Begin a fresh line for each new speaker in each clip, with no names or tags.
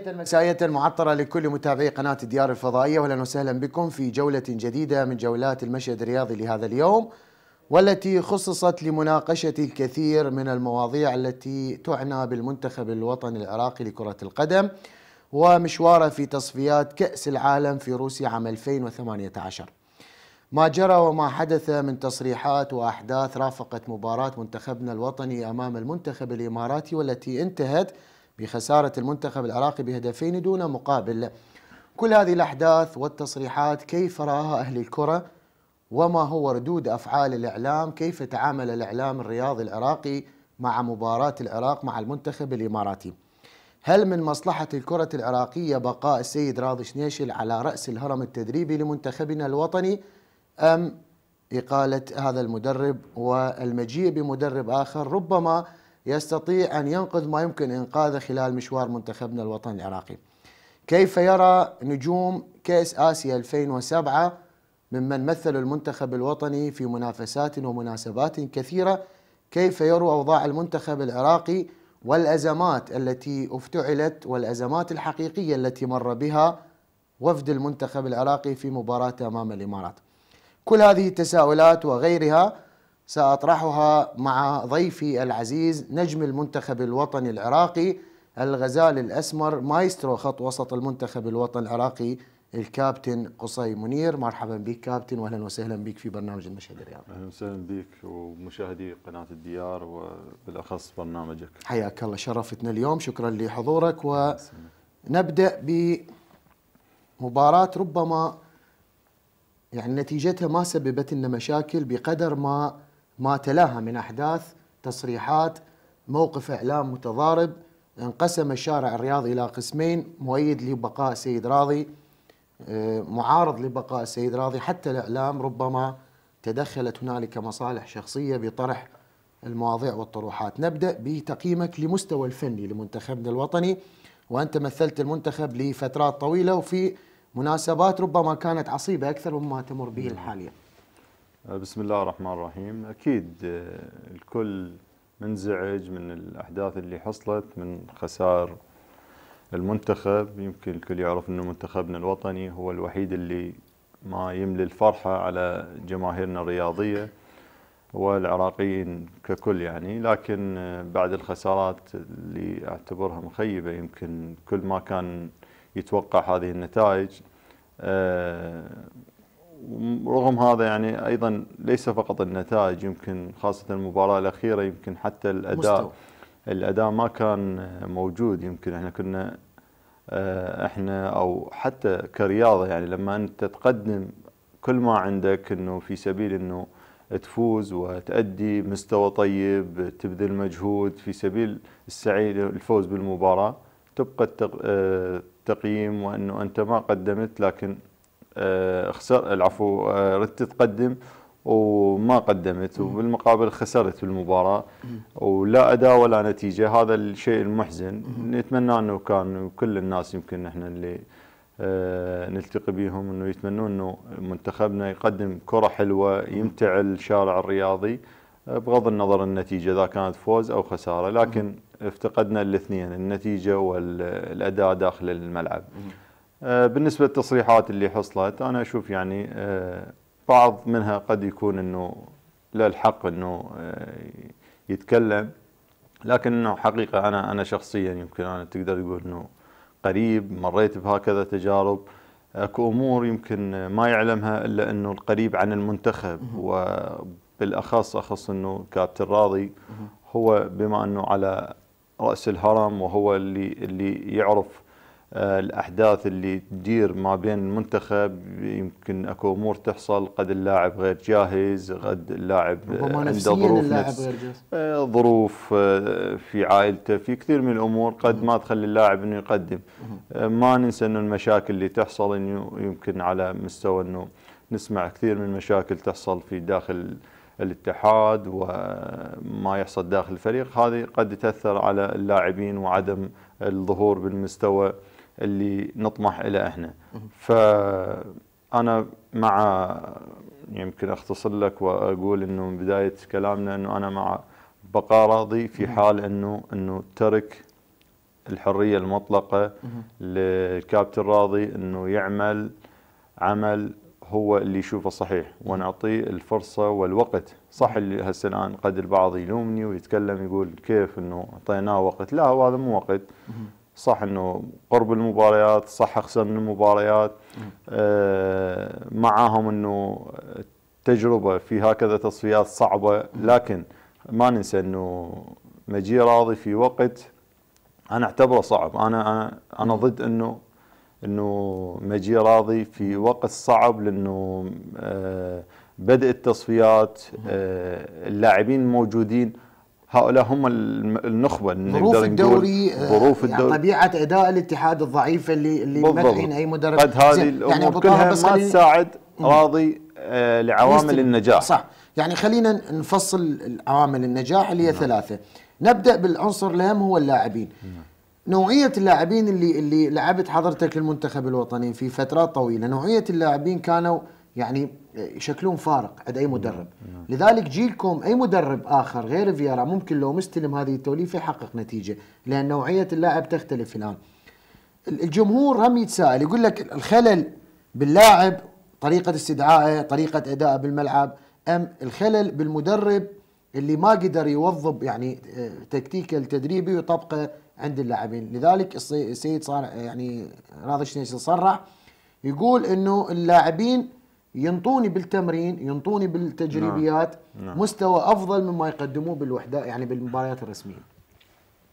تحية مسائية لكل متابعي قناة الديار الفضائية وأهلا وسهلا بكم في جولة جديدة من جولات المشهد الرياضي لهذا اليوم والتي خصصت لمناقشة الكثير من المواضيع التي تعنى بالمنتخب الوطني العراقي لكرة القدم ومشواره في تصفيات كأس العالم في روسيا عام 2018 ما جرى وما حدث من تصريحات وأحداث رافقت مباراة منتخبنا الوطني أمام المنتخب الإماراتي والتي انتهت بخسارة المنتخب العراقي بهدفين دون مقابل كل هذه الأحداث والتصريحات كيف رآها أهل الكرة وما هو ردود أفعال الإعلام كيف تعامل الإعلام الرياضي العراقي مع مباراة العراق مع المنتخب الإماراتي هل من مصلحة الكرة العراقية بقاء السيد راضي شنيشل على رأس الهرم التدريبي لمنتخبنا الوطني أم إقالة هذا المدرب والمجيء بمدرب آخر ربما يستطيع أن ينقذ ما يمكن إنقاذه خلال مشوار منتخبنا الوطني العراقي كيف يرى نجوم كأس آسيا 2007 ممن مثلوا المنتخب الوطني في منافسات ومناسبات كثيرة كيف يروا أوضاع المنتخب العراقي والأزمات التي افتعلت والأزمات الحقيقية التي مر بها وفد المنتخب العراقي في مباراه أمام الإمارات كل هذه التساؤلات وغيرها سأطرحها مع ضيفي العزيز نجم المنتخب الوطني العراقي الغزال الأسمر مايسترو خط وسط المنتخب الوطني العراقي الكابتن قصي منير مرحبا بك كابتن واهلا وسهلا بك في برنامج المشهد الرياضي اهلا وسهلا بك
ومشاهدي قناه الديار وبالاخص برنامجك
حياك الله شرفتنا اليوم شكرا لحضورك ونبدا بمباراه ربما يعني نتيجتها ما سببت لنا مشاكل بقدر ما ما تلاها من أحداث تصريحات موقف إعلام متضارب انقسم الشارع الرياضي إلى قسمين مؤيد لبقاء سيد راضي آه، معارض لبقاء السيد راضي حتى الإعلام ربما تدخلت هنالك مصالح شخصية بطرح المواضيع والطروحات نبدأ بتقييمك لمستوى الفني لمنتخبنا الوطني وأنت مثلت المنتخب لفترات طويلة وفي مناسبات ربما كانت عصيبة أكثر مما تمر به نعم. الحالية
آه، بسم الله الرحمن الرحيم أكيد آه، الكل منزعج من الأحداث اللي حصلت من خسائر المنتخب يمكن الكل يعرف أنه منتخبنا الوطني هو الوحيد اللي ما يملي الفرحة على جماهيرنا الرياضية والعراقيين ككل يعني لكن آه، بعد الخسارات اللي أعتبرها مخيبة يمكن كل ما كان يتوقع هذه النتائج ورغم هذا يعني ايضا ليس فقط النتائج يمكن خاصه المباراه الاخيره يمكن حتى الاداء مستوى. الاداء ما كان موجود يمكن احنا كنا آه، احنا او حتى كرياضه يعني لما انت تقدم كل ما عندك انه في سبيل انه تفوز وتأدي مستوى طيب تبذل مجهود في سبيل السعي للفوز بالمباراة تبقى التقييم آه، وأنه أنت ما قدمت لكن آه، خسر العفو آه، ردت تقدم وما قدمت وبالمقابل خسرت المباراة ولا أداء ولا نتيجة هذا الشيء المحزن نتمنى أنه كان كل الناس يمكن احنا اللي آه، نلتقي بهم أنه يتمنون أنه منتخبنا يقدم كرة حلوة يمتع الشارع الرياضي بغض النظر النتيجة إذا كانت فوز أو خسارة لكن افتقدنا الاثنين النتيجة والأداء داخل الملعب آه، بالنسبة للتصريحات اللي حصلت أنا أشوف يعني آه، بعض منها قد يكون أنه له الحق أنه آه، يتكلم لكن أنه حقيقة أنا أنا شخصيا يمكن أنا تقدر تقول أنه قريب مريت بهكذا تجارب اكو امور يمكن ما يعلمها الا انه القريب عن المنتخب وبالاخص اخص انه كابتن راضي هو بما انه على راس الهرم وهو اللي اللي يعرف آه، الاحداث اللي تدير ما بين المنتخب يمكن اكو امور تحصل قد اللاعب غير جاهز قد اللاعب عنده ظروف اللاعب نفس غير جاهز. آه، ظروف آه، في عائلته في كثير من الامور قد ما تخلي اللاعب انه يقدم ما ننسى انه المشاكل اللي تحصل انه يمكن على مستوى انه نسمع كثير من المشاكل تحصل في داخل الاتحاد وما يحصل داخل الفريق هذه قد تاثر على اللاعبين وعدم الظهور بالمستوى اللي نطمح الى احنا فانا مع يمكن اختصر لك واقول انه من بدايه كلامنا انه انا مع بقاء راضي في حال انه انه ترك الحريه المطلقه للكابتن راضي انه يعمل عمل هو اللي يشوفه صحيح ونعطيه الفرصه والوقت صح اللي هسه الان قد البعض يلومني ويتكلم يقول كيف انه اعطيناه وقت لا هو هذا مو وقت صح انه قرب المباريات صح اخسر من المباريات آه معاهم انه تجربه في هكذا تصفيات صعبه لكن ما ننسى انه مجيء راضي في وقت انا اعتبره صعب انا انا انا ضد انه انه مجيء راضي في وقت صعب لانه آه بدء التصفيات آه اللاعبين موجودين هؤلاء هم النخبه ظروف الدوري ظروف آه، يعني الدوري
طبيعه اداء الاتحاد الضعيفه اللي اللي مدحين اي مدرب قد هذه يعني الامور يعني كلها ما تساعد
راضي آه لعوامل يستمع. النجاح
صح يعني خلينا نفصل عوامل النجاح اللي هي نعم. ثلاثه نبدا بالعنصر الأهم هو اللاعبين نعم. نوعية اللاعبين اللي اللي لعبت حضرتك المنتخب الوطني في فترات طويلة، نوعية اللاعبين كانوا يعني شكلهم فارق عند اي مدرب لذلك جيلكم اي مدرب اخر غير فيارا ممكن لو مستلم هذه التوليفه يحقق نتيجه لان نوعيه اللاعب تختلف الان الجمهور هم يتساءل يقول لك الخلل باللاعب طريقه استدعائه طريقه ادائه بالملعب ام الخلل بالمدرب اللي ما قدر يوظب يعني آه، تكتيكه التدريبي ويطبقه عند اللاعبين لذلك السيد صار يعني راضي شنيسي صرح يقول انه اللاعبين ينطوني بالتمرين ينطوني بالتجريبيات نعم. نعم. مستوى افضل مما يقدموه بالوحدات يعني بالمباريات الرسميه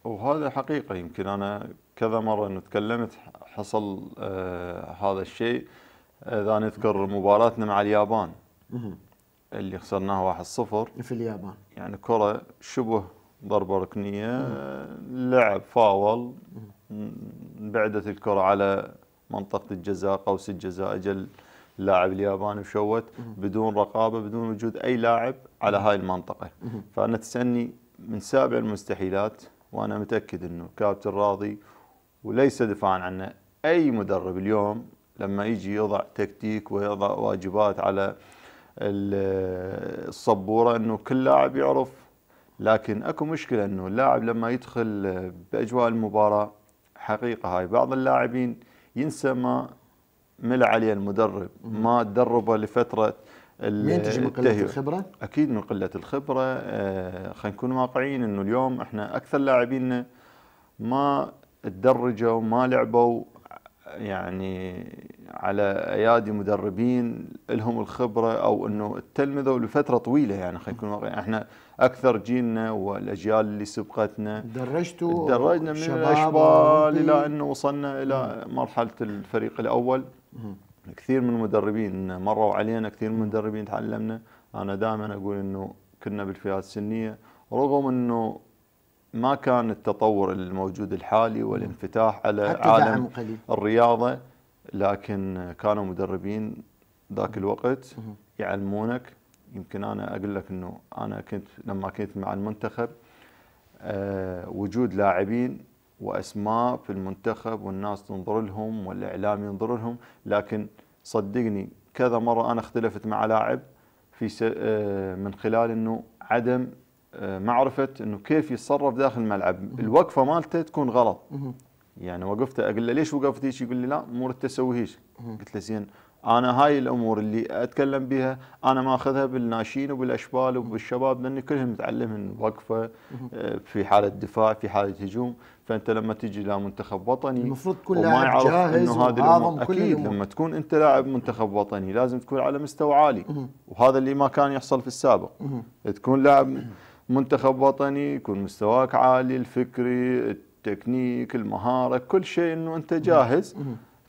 وهذا حقيقه يمكن انا كذا مره انه تكلمت حصل آه هذا الشيء اذا نذكر مباراتنا مع اليابان اللي خسرناها 1-0 في اليابان يعني كره شبه ضربه ركنيه آه، لعب فاول بعدت الكره على منطقه الجزاء قوس الجزاء اجل اللاعب الياباني وشوت بدون رقابه بدون وجود اي لاعب على هاي المنطقه فانا تسالني من سابع المستحيلات وانا متاكد انه كابتن راضي وليس دفاعا عنه اي مدرب اليوم لما يجي يضع تكتيك ويضع واجبات على الصبوره انه كل لاعب يعرف لكن اكو مشكله انه اللاعب لما يدخل باجواء المباراه حقيقه هاي بعض اللاعبين ينسى ما مل عليه المدرب ما تدربه لفتره ينتج من قله الخبره؟ اكيد من قله الخبره آه خلينا نكون واقعيين انه اليوم احنا اكثر لاعبينا ما تدرجوا ما لعبوا يعني على ايادي مدربين لهم الخبره او انه تلمذوا لفتره طويله يعني خلينا نكون واقعيين احنا اكثر جيلنا والاجيال اللي سبقتنا درجتوا درجنا من الاشبال الى انه وصلنا الى مرحله الفريق الاول كثير من المدربين مروا علينا كثير من المدربين تعلمنا انا دائما اقول انه كنا بالفئات السنيه رغم انه ما كان التطور الموجود الحالي والانفتاح على عالم الرياضه لكن كانوا مدربين ذاك الوقت يعلمونك يمكن انا اقول لك انه انا كنت لما كنت مع المنتخب أه وجود لاعبين واسماء في المنتخب والناس تنظر لهم والاعلام ينظر لهم لكن صدقني كذا مره انا اختلفت مع لاعب في أه من خلال انه عدم أه معرفه انه كيف يتصرف داخل الملعب الوقفه مالته تكون غلط يعني وقفته اقول له ليش وقفت هيك يقول لي لا مو تسوي هيك قلت له زين انا هاي الامور اللي اتكلم بها انا ماخذها بالناشئين وبالاشبال وبالشباب لان كلهم متعلمين وقفه آه، في حاله دفاع في حاله هجوم فانت لما تجي لا منتخب وطني المفروض كل وما يعرف انه هذه الامور اكيد لما تكون انت لاعب منتخب وطني لازم تكون على مستوى عالي وهذا اللي ما كان يحصل في السابق تكون لاعب منتخب وطني يكون مستواك عالي الفكري التكنيك المهاره كل شيء انه انت جاهز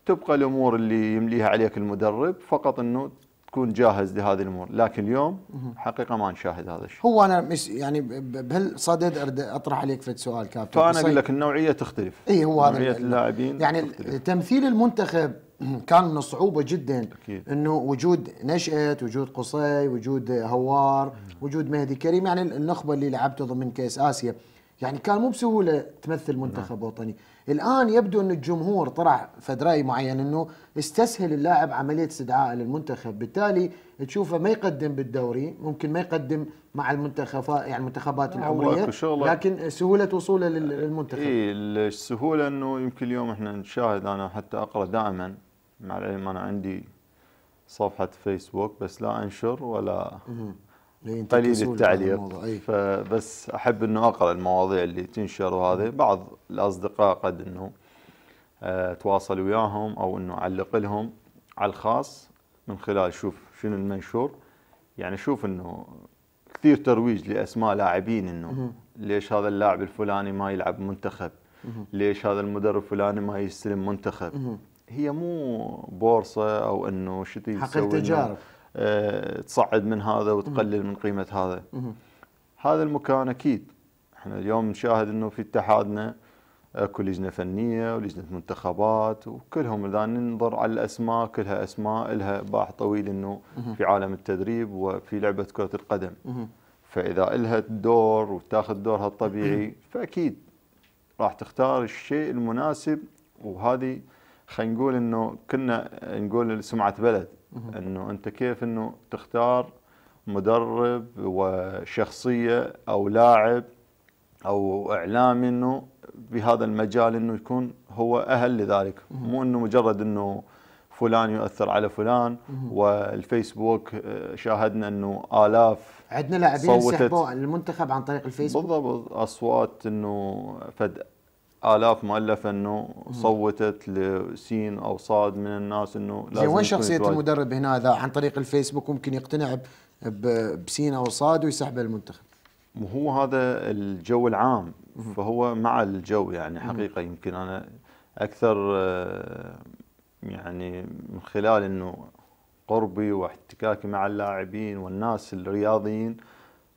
تبقى الامور اللي يمليها عليك المدرب فقط انه تكون جاهز لهذه الامور، لكن اليوم حقيقه ما نشاهد هذا الشيء.
هو انا مش يعني بهالصدد اريد اطرح عليك في سؤال كابتن فانا اقول لك
النوعيه تختلف. اي هو هذا نوعيه اللاعبين
يعني تختلف. تمثيل المنتخب كان من الصعوبة جدا أكيد. انه وجود نشأة، وجود قصي، وجود هوار، وجود مهدي كريم، يعني النخبة اللي لعبته ضمن كأس آسيا. يعني كان مو بسهوله تمثل منتخب وطني الان يبدو ان الجمهور طرح فدراي معين انه استسهل اللاعب عمليه استدعاء للمنتخب بالتالي تشوفه ما يقدم بالدوري ممكن ما يقدم مع المنتخبات يعني المنتخبات العمريه لكن سهوله وصوله إيه، للمنتخب اي السهوله
انه يمكن اليوم احنا نشاهد انا حتى اقرا دائما مع العلم انا عندي صفحه فيسبوك بس لا انشر ولا قليل التعليق فبس احب انه اقرا المواضيع اللي تنشر وهذه بعض الاصدقاء قد انه آه، تواصل وياهم او انه اعلق لهم على الخاص من خلال شوف شنو المنشور يعني شوف انه كثير ترويج لاسماء لاعبين انه ليش هذا اللاعب الفلاني ما يلعب منتخب ليش هذا المدرب الفلاني ما يستلم منتخب هي مو بورصه او انه شتي حق التجارب آه، تصعد من هذا وتقلل من قيمه هذا هذا المكان اكيد احنا اليوم نشاهد انه في اتحادنا اكو آه، لجنه فنيه ولجنه منتخبات وكلهم اذا ننظر على الاسماء كلها اسماء لها باح طويل انه في عالم التدريب وفي لعبه كره القدم فاذا الها الدور وتاخذ دورها الطبيعي فاكيد راح تختار الشيء المناسب وهذه خلينا نقول انه كنا نقول سمعه بلد انه انت كيف انه تختار مدرب وشخصيه او لاعب او اعلامي انه بهذا المجال انه يكون هو اهل لذلك مو انه مجرد انه فلان يؤثر على فلان والفيسبوك آه، شاهدنا انه الاف
عندنا لاعبين سحبوا المنتخب عن طريق الفيسبوك
بالضبط اصوات انه فد الاف مؤلفه انه صوتت لسين او صاد من الناس انه لازم وين شخصيه
المدرب هنا اذا عن طريق الفيسبوك ممكن يقتنع بسين او صاد ويسحبه المنتخب
هو هذا الجو العام فهو مع الجو يعني حقيقه يمكن انا اكثر آه، يعني من خلال انه قربي واحتكاكي مع اللاعبين والناس الرياضيين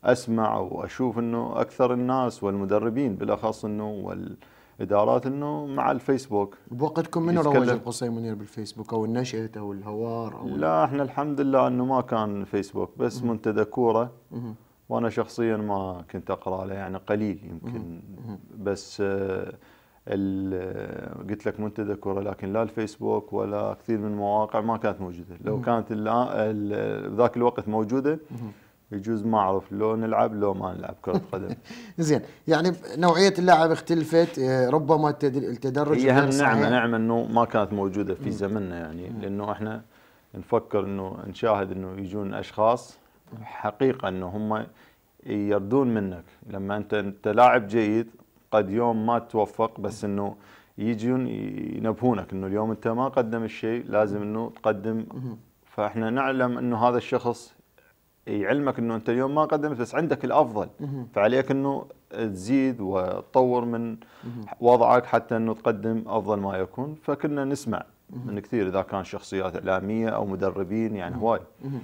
اسمع واشوف انه اكثر الناس والمدربين بالاخص انه وال ادارات انه مع الفيسبوك
بوقتكم من روج القصي منير بالفيسبوك او النشأت او الهوار او لا
احنا الحمد لله انه ما كان فيسبوك بس مه. منتدى كوره وانا شخصيا ما كنت اقرا له يعني قليل يمكن مه. بس آه، آه، قلت لك منتدى كوره لكن لا الفيسبوك ولا كثير من المواقع ما كانت موجوده لو كانت ذاك الوقت موجوده يجوز ما اعرف لو نلعب لو ما نلعب كره قدم
زين يعني نوعيه اللاعب اختلفت آه، ربما التدرج هي هم نعمه نعمه
انه ما كانت موجوده في زمننا يعني لانه احنا نفكر انه نشاهد انه يجون اشخاص حقيقه انه هم يردون منك لما انت انت لاعب جيد قد يوم ما توفق بس انه يجون ينبهونك انه اليوم انت ما قدم الشيء لازم انه تقدم فاحنا نعلم انه هذا الشخص يعلمك انه انت اليوم ما قدمت بس عندك الافضل فعليك انه تزيد وتطور من وضعك حتى انه تقدم افضل ما يكون فكنا نسمع من كثير اذا كان شخصيات اعلاميه او مدربين يعني هواي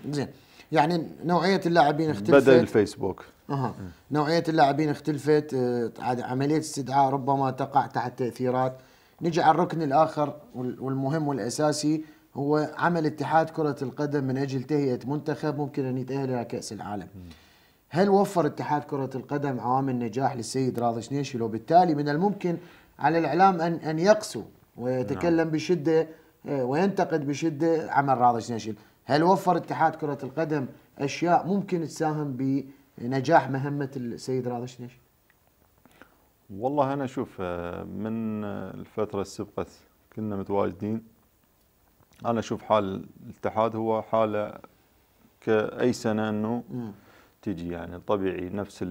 زين يعني نوعيه اللاعبين اختلفت بدا الفيسبوك اها نوعيه اللاعبين اختلفت آه، عمليه استدعاء ربما تقع تحت تاثيرات نجي على الركن الاخر والمهم والاساسي هو عمل اتحاد كرة القدم من أجل تهيئة منتخب ممكن أن يتأهل إلى كأس العالم هل وفر اتحاد كرة القدم عوامل نجاح للسيد راضي شنيشي لو بالتالي من الممكن على الإعلام أن أن يقسو ويتكلم نعم. بشدة آه، وينتقد بشدة عمل راضي شنيشي هل وفر اتحاد كرة القدم أشياء ممكن تساهم بنجاح مهمة السيد راضي شنيشي
والله أنا أشوف آه، من الفترة السبقة كنا متواجدين انا اشوف حال الاتحاد هو حاله كاي سنه انه تجي يعني طبيعي نفس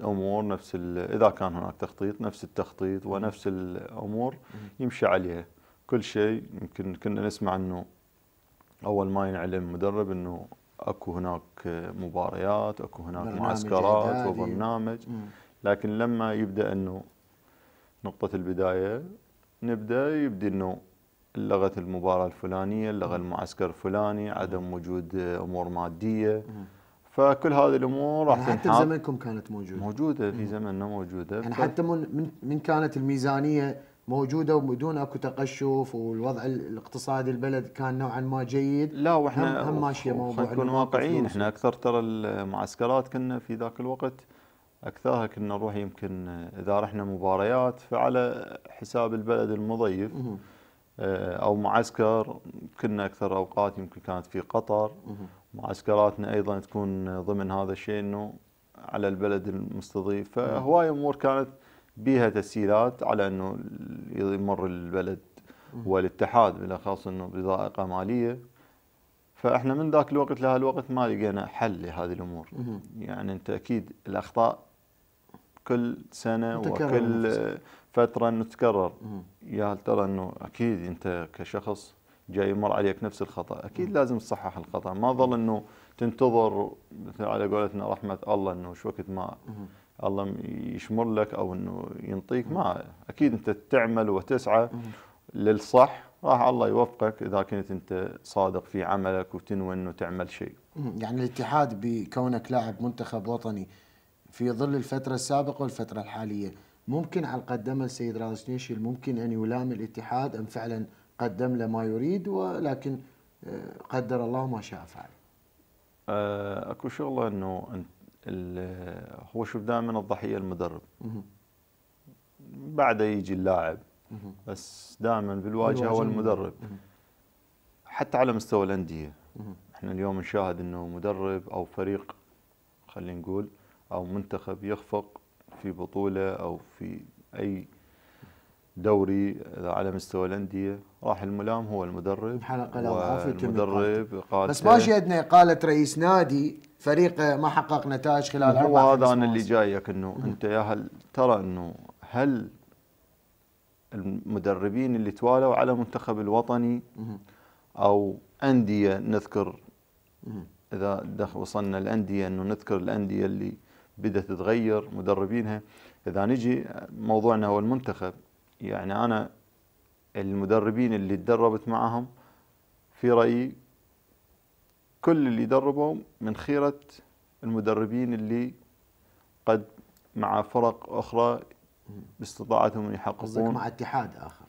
الامور نفس اذا كان هناك تخطيط نفس التخطيط ونفس الامور يمشي عليها كل شيء يمكن كنا نسمع انه اول ما ينعلم مدرب انه اكو هناك مباريات اكو هناك معسكرات وبرنامج لكن لما يبدا انه نقطه البدايه نبدا يبدي انه لغت المباراة الفلانية لغى المعسكر الفلاني عدم وجود أمور مادية فكل هذه الامور راح يعني حتى زمنكم
كانت موجوده
موجوده في زمننا موجوده يعني حتى
من من كانت الميزانيه موجوده وبدون اكو تقشف والوضع الاقتصادي البلد كان نوعا ما جيد لا واحنا هم, هم ماشيه موضوع نكون واقعيين احنا
اكثر ترى المعسكرات كنا في ذاك الوقت اكثرها كنا نروح يمكن اذا رحنا مباريات فعلى حساب البلد المضيف آه، او معسكر كنا اكثر اوقات يمكن كانت في قطر معسكراتنا ايضا تكون ضمن هذا الشيء انه على البلد المستضيف فهواي امور كانت بيها تسهيلات على انه يمر البلد والاتحاد بالاخص انه بضائقه ماليه فاحنا من ذاك الوقت لهالوقت ما لقينا حل لهذه الامور يعني انت اكيد الاخطاء كل سنه وكل فتره انه تتكرر يا هل ترى انه اكيد انت كشخص جاي يمر عليك نفس الخطا اكيد لازم تصحح الخطا ما ظل انه تنتظر مثل على قولتنا رحمه الله انه شو وقت ما الله يشمر لك او انه ينطيك ما اكيد انت تعمل وتسعى للصح راح الله يوفقك اذا كنت انت صادق في عملك وتنوي انه تعمل شيء.
يعني الاتحاد بكونك لاعب منتخب وطني في ظل الفتره السابقه والفتره الحاليه ممكن على قدمه السيد رازنيشي ممكن أن يلام الاتحاد أم فعلا قدم له ما يريد ولكن آه، قدر الله ما شاء فعل
آه، اكو شغله انه آه، هو شوف دائما الضحيه المدرب بعده يجي اللاعب بس دائما بالواجهه هو المدرب حتى على مستوى الانديه احنا اليوم نشاهد انه مدرب او فريق خلينا نقول او منتخب يخفق في بطولة أو في أي دوري على مستوى الانديه راح الملام هو المدرب حلقه لو المدرب بس ما شهدنا
اقاله رئيس نادي فريق ما حقق نتائج خلال هو هذا
انا اللي جايك انه نعم. انت يا هل ترى انه هل المدربين اللي توالوا على منتخب الوطني او انديه نذكر اذا وصلنا الانديه انه نذكر الانديه اللي بدها تتغير مدربينها اذا نجي موضوعنا هو المنتخب يعني انا المدربين اللي تدربت معهم في رايي كل اللي دربوا من خيره المدربين اللي قد مع فرق اخرى باستطاعتهم ان يحققون مع
اتحاد اخر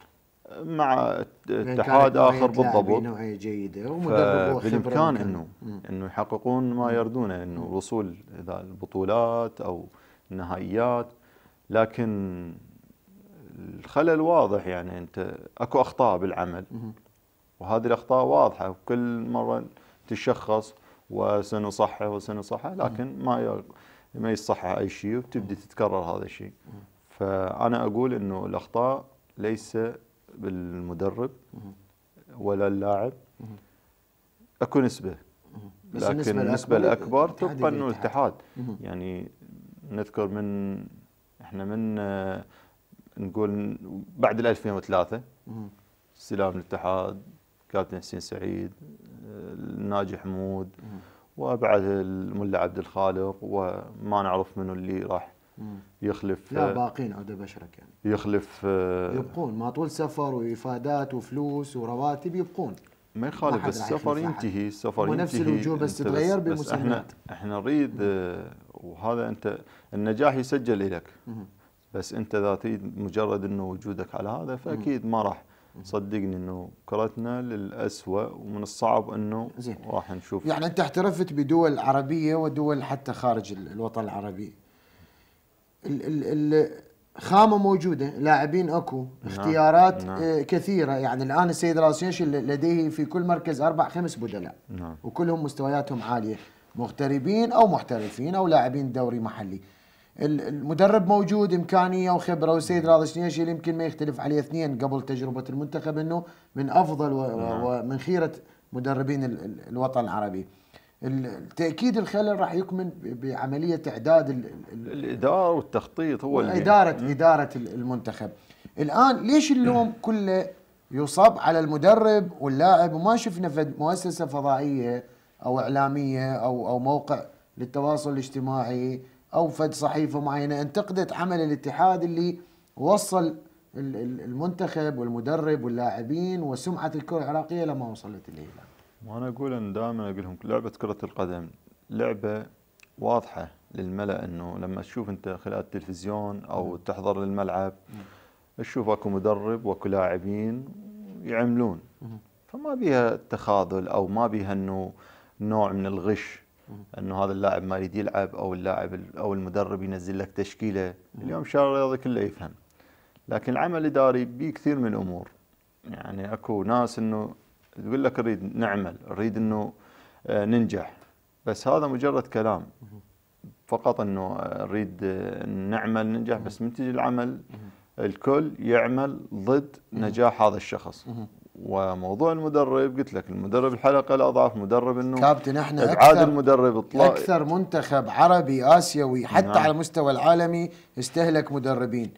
مع يعني اتحاد اخر بالضبط نوعيه جيده ومدرب بالامكان
انه انه يحققون ما يردونه انه الوصول اذا البطولات او النهائيات لكن الخلل واضح يعني انت اكو اخطاء بالعمل وهذه الاخطاء واضحه وكل مره تشخص وسنصحح وسنصحح لكن ما ما يصحح اي شيء وتبدي تتكرر هذا الشيء فانا اقول انه الاخطاء ليس بالمدرب ولا اللاعب اكو نسبه لكن النسبه الاكبر تبقى انه الاتحاد يعني نذكر من احنا من آه، نقول بعد ال 2003 استلام الاتحاد كابتن حسين سعيد الناجي آه، حمود وبعد الملا عبد الخالق وما نعرف منو اللي راح يخلف لا آه،
باقين عود بشرك
يعني يخلف آه، يبقون
ما طول سفر وإفادات وفلوس ورواتب يبقون ما يخالف السفر ينتهي السفر ينتهي ونفس الوجوه بس تتغير بمسمات احنا
احنا نريد آه، وهذا انت النجاح يسجل لك بس انت اذا تريد مجرد انه وجودك على هذا فاكيد ما راح صدقني انه كرتنا للاسوء ومن الصعب انه راح نشوف
يعني انت احترفت بدول عربيه ودول حتى خارج الوطن العربي الخامه موجوده لاعبين اكو نعم، اختيارات نعم. نعم. كثيره يعني الان السيد راسيش لديه في كل مركز اربع خمس بدلاء نعم. وكلهم مستوياتهم عاليه مغتربين او محترفين او لاعبين دوري محلي المدرب موجود امكانيه وخبره والسيد نعم. راضي شنيشي يمكن ما يختلف عليه اثنين قبل تجربه المنتخب انه من افضل نعم. ومن خيره مدربين الوطن العربي. التاكيد الخلل راح يكمن بعمليه اعداد الاداره
والتخطيط هو اداره
اداره المنتخب الان ليش اللوم كله يصب على المدرب واللاعب وما شفنا مؤسسه فضائيه او اعلاميه او او موقع للتواصل الاجتماعي او فد صحيفه معينه انتقدت عمل الاتحاد اللي وصل المنتخب والمدرب واللاعبين وسمعه الكره العراقيه لما وصلت اليه وانا اقول
ان دائما اقول لهم لعبه كره القدم لعبه واضحه للملا انه لما تشوف انت خلال التلفزيون او تحضر للملعب تشوف اكو مدرب واكو لاعبين يعملون فما بيها تخاذل او ما بيها انه نوع من الغش انه هذا اللاعب ما يريد يلعب او اللاعب او المدرب ينزل لك تشكيله اليوم شارع الرياضي كله يفهم لكن العمل الاداري بيه كثير من الامور يعني اكو ناس انه تقول لك نريد نعمل نريد انه آه، ننجح بس هذا مجرد كلام فقط انه نريد آه، نعمل ننجح بس من تجي العمل الكل يعمل ضد نجاح هذا الشخص وموضوع المدرب قلت لك المدرب الحلقه الاضعف
مدرب انه كابتن احنا اكثر المدرب اكثر منتخب عربي اسيوي حتى نعم. على المستوى العالمي استهلك مدربين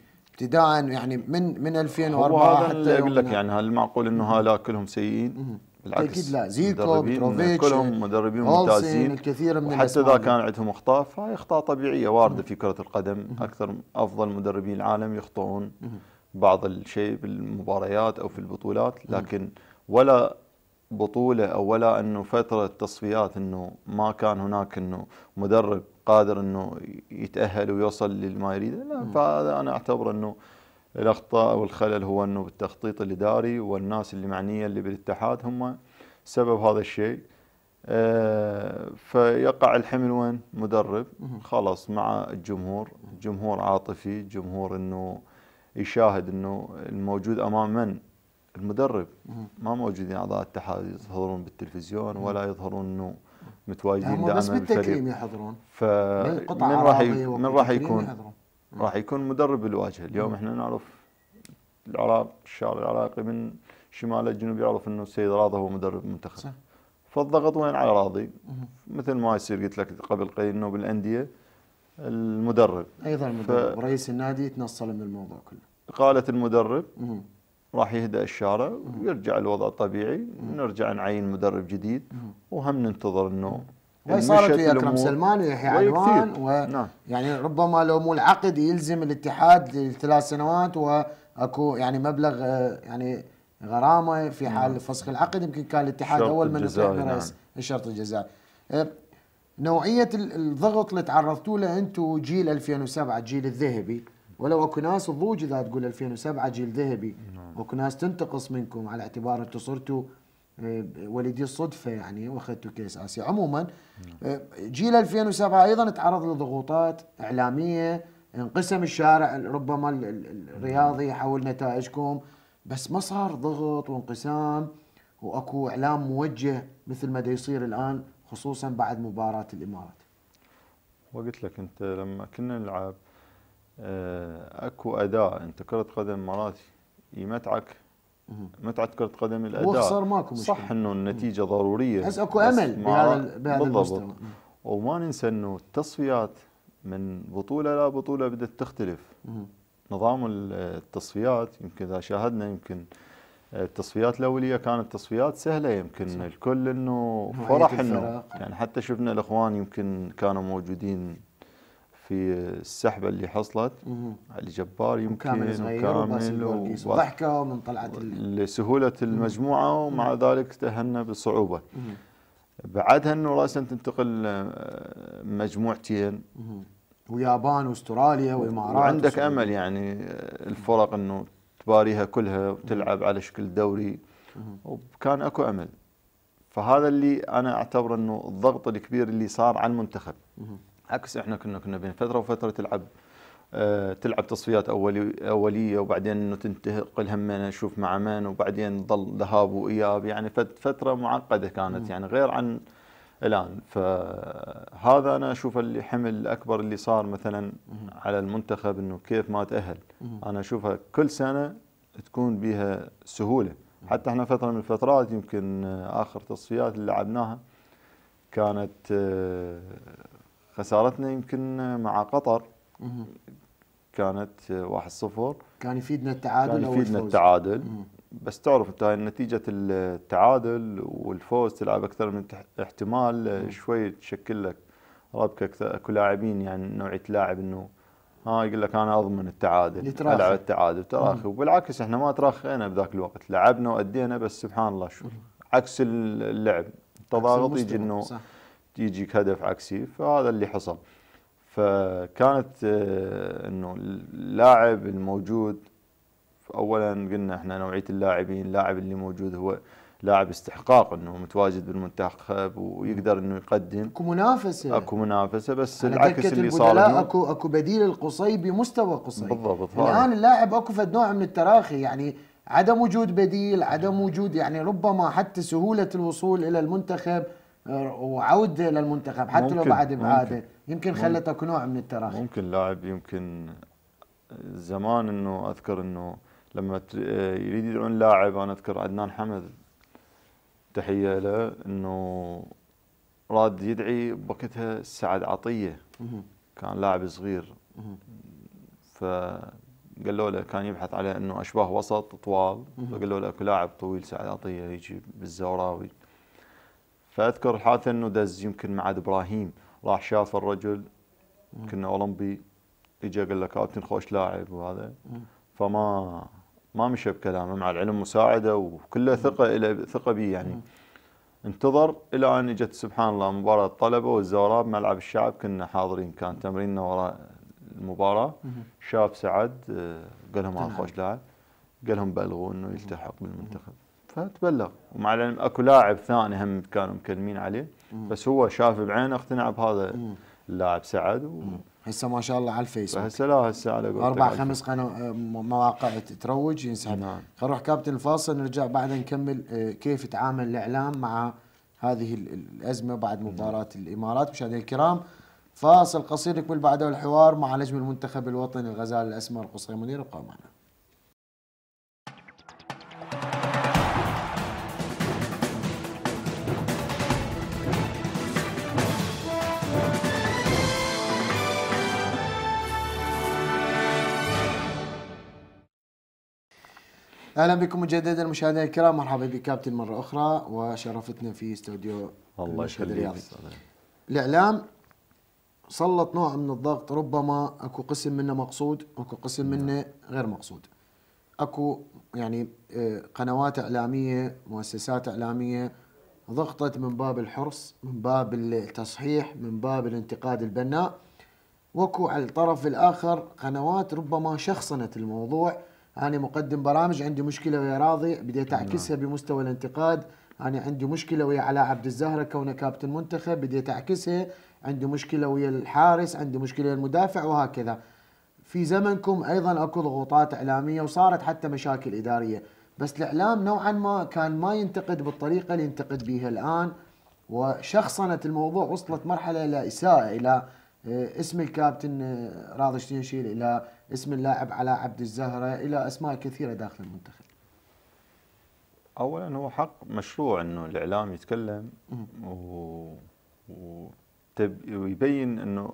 ابتداء يعني من من 2004 هو هذا لك
يعني هل معقول انه هؤلاء كلهم سيئين؟ بالعكس اكيد لا زيكو بتروفيتش كلهم مدربين ممتازين الكثير
من حتى اذا كان
عندهم اخطاء فهي اخطاء طبيعيه وارده في كره القدم اكثر افضل مدربين العالم يخطئون بعض الشيء بالمباريات او في البطولات لكن ولا بطوله او ولا انه فتره تصفيات انه ما كان هناك انه مدرب قادر انه يتاهل ويوصل للما يريده لا فهذا انا اعتبر انه الاخطاء والخلل هو انه بالتخطيط الاداري والناس اللي معنيه اللي بالاتحاد هم سبب هذا الشيء آه فيقع الحمل وين؟ مدرب خلاص مع الجمهور، جمهور عاطفي، جمهور انه يشاهد انه الموجود امام من؟ المدرب ما موجودين اعضاء الاتحاد يظهرون بالتلفزيون ولا يظهرون انه متواجدين دائما بس بالتكريم يحضرون ف من راح من راح يكون راح نعم. يكون مدرب الواجهه اليوم نعم. احنا نعرف العراق الشارع العراقي من شمال الجنوب يعرف انه السيد راضي هو مدرب المنتخب فالضغط وين على راضي مثل ما يصير قلت لك قبل قليل انه بالانديه المدرب
ايضا المدرب ف... رئيس النادي يتنصل من الموضوع كله
قالت المدرب مم. راح يهدأ الشارع ويرجع الوضع طبيعي نرجع نعين مدرب جديد وهم ننتظر انه وهي صارت ويا اكرم سلمان ويحيى
عنوان ويعني نعم. ربما لو مو العقد يلزم الاتحاد لثلاث سنوات واكو يعني مبلغ آه، يعني غرامه في نعم. حال فسخ العقد يمكن كان الاتحاد اول من يطيح رئيس نعم. الشرط الجزائي آه، نوعيه الضغط اللي تعرضتوا له انتم جيل 2007 الجيل الذهبي ولو اكو ناس تضوج اذا تقول 2007 جيل ذهبي نعم. اكو ناس تنتقص منكم على اعتبار انتم صرتوا آه، وليدي الصدفه يعني واخذتوا كيس اسيا عموما آه، جيل 2007 ايضا تعرض لضغوطات اعلاميه انقسم الشارع ربما الرياضي حول نتائجكم بس ما صار ضغط وانقسام واكو اعلام موجه مثل ما دا يصير الان خصوصا بعد مباراه الامارات
وقلت لك انت لما كنا نلعب آه، اكو اداء انت كره قدم مرات يمتعك متعه كره قدم الاداء وخسر ماكو مشكلة. صح انه النتيجه ضروريه بس اكو امل بهذا بهذا المستوى وما ننسى انه التصفيات من بطوله لا بطوله بدات تختلف نظام التصفيات يمكن اذا شاهدنا يمكن آه، التصفيات الاوليه كانت تصفيات سهله يمكن صح. الكل انه فرح انه يعني حتى شفنا الاخوان يمكن كانوا موجودين في السحبه اللي حصلت علي جبار يمكن وكامل وضحكه ومن طلعت لسهوله المجموعه ومع ذلك تاهلنا بصعوبه بعدها انه راسا تنتقل آه، مجموعتين
ويابان واستراليا والامارات وعندك امل
يعني آه، الفرق انه تباريها كلها وتلعب على شكل دوري وكان اكو امل فهذا اللي انا اعتبر انه الضغط الكبير اللي صار على المنتخب عكس احنا كنا كنا بين فتره وفتره تلعب أه تلعب تصفيات اولي اوليه وبعدين انه تنتقل همنا نشوف مع من وبعدين ظل ذهاب واياب يعني فتره معقده كانت يعني غير عن الان فهذا انا اشوف اللي حمل الاكبر اللي صار مثلا على المنتخب انه كيف ما تاهل انا اشوفها كل سنه تكون بها سهوله حتى احنا فتره من الفترات يمكن اخر تصفيات اللي لعبناها كانت أه خسارتنا يمكن مع قطر كانت 1-0
كان يفيدنا التعادل كان يفيدنا أو
التعادل بس تعرف انت نتيجه التعادل والفوز تلعب اكثر من احتمال شوي تشكل لك ربك اكثر اكو لاعبين يعني نوعيه لاعب انه ها يقول لك انا اضمن التعادل يتراخي. العب التعادل تراخي وبالعكس احنا ما تراخينا بذاك الوقت لعبنا وادينا بس سبحان الله شو عكس اللعب التضاغط يجي انه يجيك هدف عكسي فهذا اللي حصل فكانت آه، انه اللاعب الموجود اولا قلنا احنا نوعيه اللاعبين اللاعب اللي موجود هو لاعب استحقاق انه متواجد بالمنتخب ويقدر انه يقدم اكو منافسه اكو منافسه بس العكس اللي صار اكو
اكو بديل القصي بمستوى قصي
بالضبط الان
اللاعب اكو فد نوع من التراخي يعني عدم وجود بديل عدم وجود يعني ربما حتى سهوله الوصول الى المنتخب وعوده للمنتخب حتى لو بعد ابعاده يمكن خلتك نوع من التراخي
ممكن لاعب يمكن زمان انه اذكر انه لما آه، يريد يدعون لاعب انا اذكر عدنان حمد تحيه له انه راد يدعي بوقتها سعد عطيه كان لاعب صغير فقالوا له كان يبحث على انه اشباه وسط طوال فقالوا له اكو لاعب طويل سعد عطيه يجي بالزوراوي فاذكر الحادثه انه دز يمكن مع ابراهيم راح شاف الرجل كنا اولمبي اجى قال له كابتن خوش لاعب وهذا فما ما مشى بكلامه مع العلم مساعده وكله ثقه الى ثقه بي يعني انتظر الى ان اجت سبحان الله مباراه الطلبه والزوراء بملعب الشعب كنا حاضرين كان تمريننا وراء المباراه شاف سعد آه، قال لهم خوش لاعب قال لهم بلغوا انه يلتحق بالمنتخب فتبلغ ومع العلم اكو لاعب ثاني هم كانوا مكلمين عليه مم. بس هو شاف بعينه اقتنع بهذا اللاعب سعد و... هسه ما شاء الله على الفيسبوك هسه لا هسه على قولتك اربع خمس
قنوات مواقع تروج ينسحب نعم خلينا نروح كابتن الفاصل نرجع بعد نكمل آه، كيف يتعامل الاعلام مع هذه الازمه بعد نعم. مباراه نعم. الامارات مشاهدينا الكرام فاصل قصير نكمل بعده الحوار مع نجم المنتخب الوطني الغزال الاسمر قصي منير ابقوا معنا اهلا بكم مجددا مشاهدينا الكرام مرحبا بك كابتن مره اخرى وشرفتنا في استوديو الله يخليك الرياضي الاعلام سلط نوع من الضغط ربما اكو قسم منه مقصود واكو قسم نعم. منه غير مقصود اكو يعني آه، قنوات اعلاميه مؤسسات اعلاميه ضغطت من باب الحرص من باب التصحيح من باب الانتقاد البناء وكو على الطرف الاخر قنوات ربما شخصنت الموضوع انا مقدم برامج عندي مشكله ويا راضي بديت نعم. اعكسها بمستوى الانتقاد انا عندي مشكله ويا علاء عبد الزهره كونه كابتن منتخب بديت اعكسها عندي مشكله ويا الحارس عندي مشكله ويا المدافع وهكذا في زمنكم ايضا اكو ضغوطات اعلاميه وصارت حتى مشاكل اداريه بس الاعلام نوعا ما كان ما ينتقد بالطريقه اللي ينتقد بها الان وشخصنه الموضوع وصلت مرحله الى اساءه الى إيه، اسم الكابتن إيه، راضي شتينشيل الى اسم اللاعب علاء عبد الزهره الى اسماء كثيره داخل المنتخب.
اولا هو حق مشروع انه الاعلام يتكلم و... وتب... ويبين انه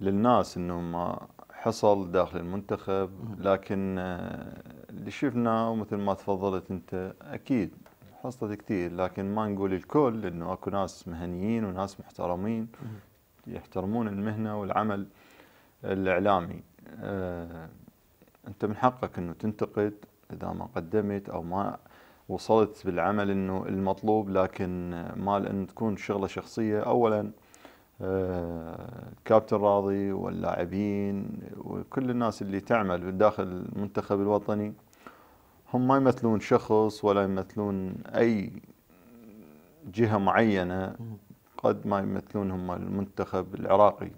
للناس انه ما حصل داخل المنتخب لكن آه، اللي شفناه ومثل ما تفضلت انت اكيد حصلت كثير لكن ما نقول الكل انه اكو ناس مهنيين وناس محترمين يحترمون المهنة والعمل الإعلامي آه، أنت من حقك أنه تنتقد إذا ما قدمت أو ما وصلت بالعمل أنه المطلوب لكن مال أن تكون شغلة شخصية أولا آه، كابتن راضي واللاعبين وكل الناس اللي تعمل داخل المنتخب الوطني هم ما يمثلون شخص ولا يمثلون أي جهة معينة قد ما يمثلون هم المنتخب العراقي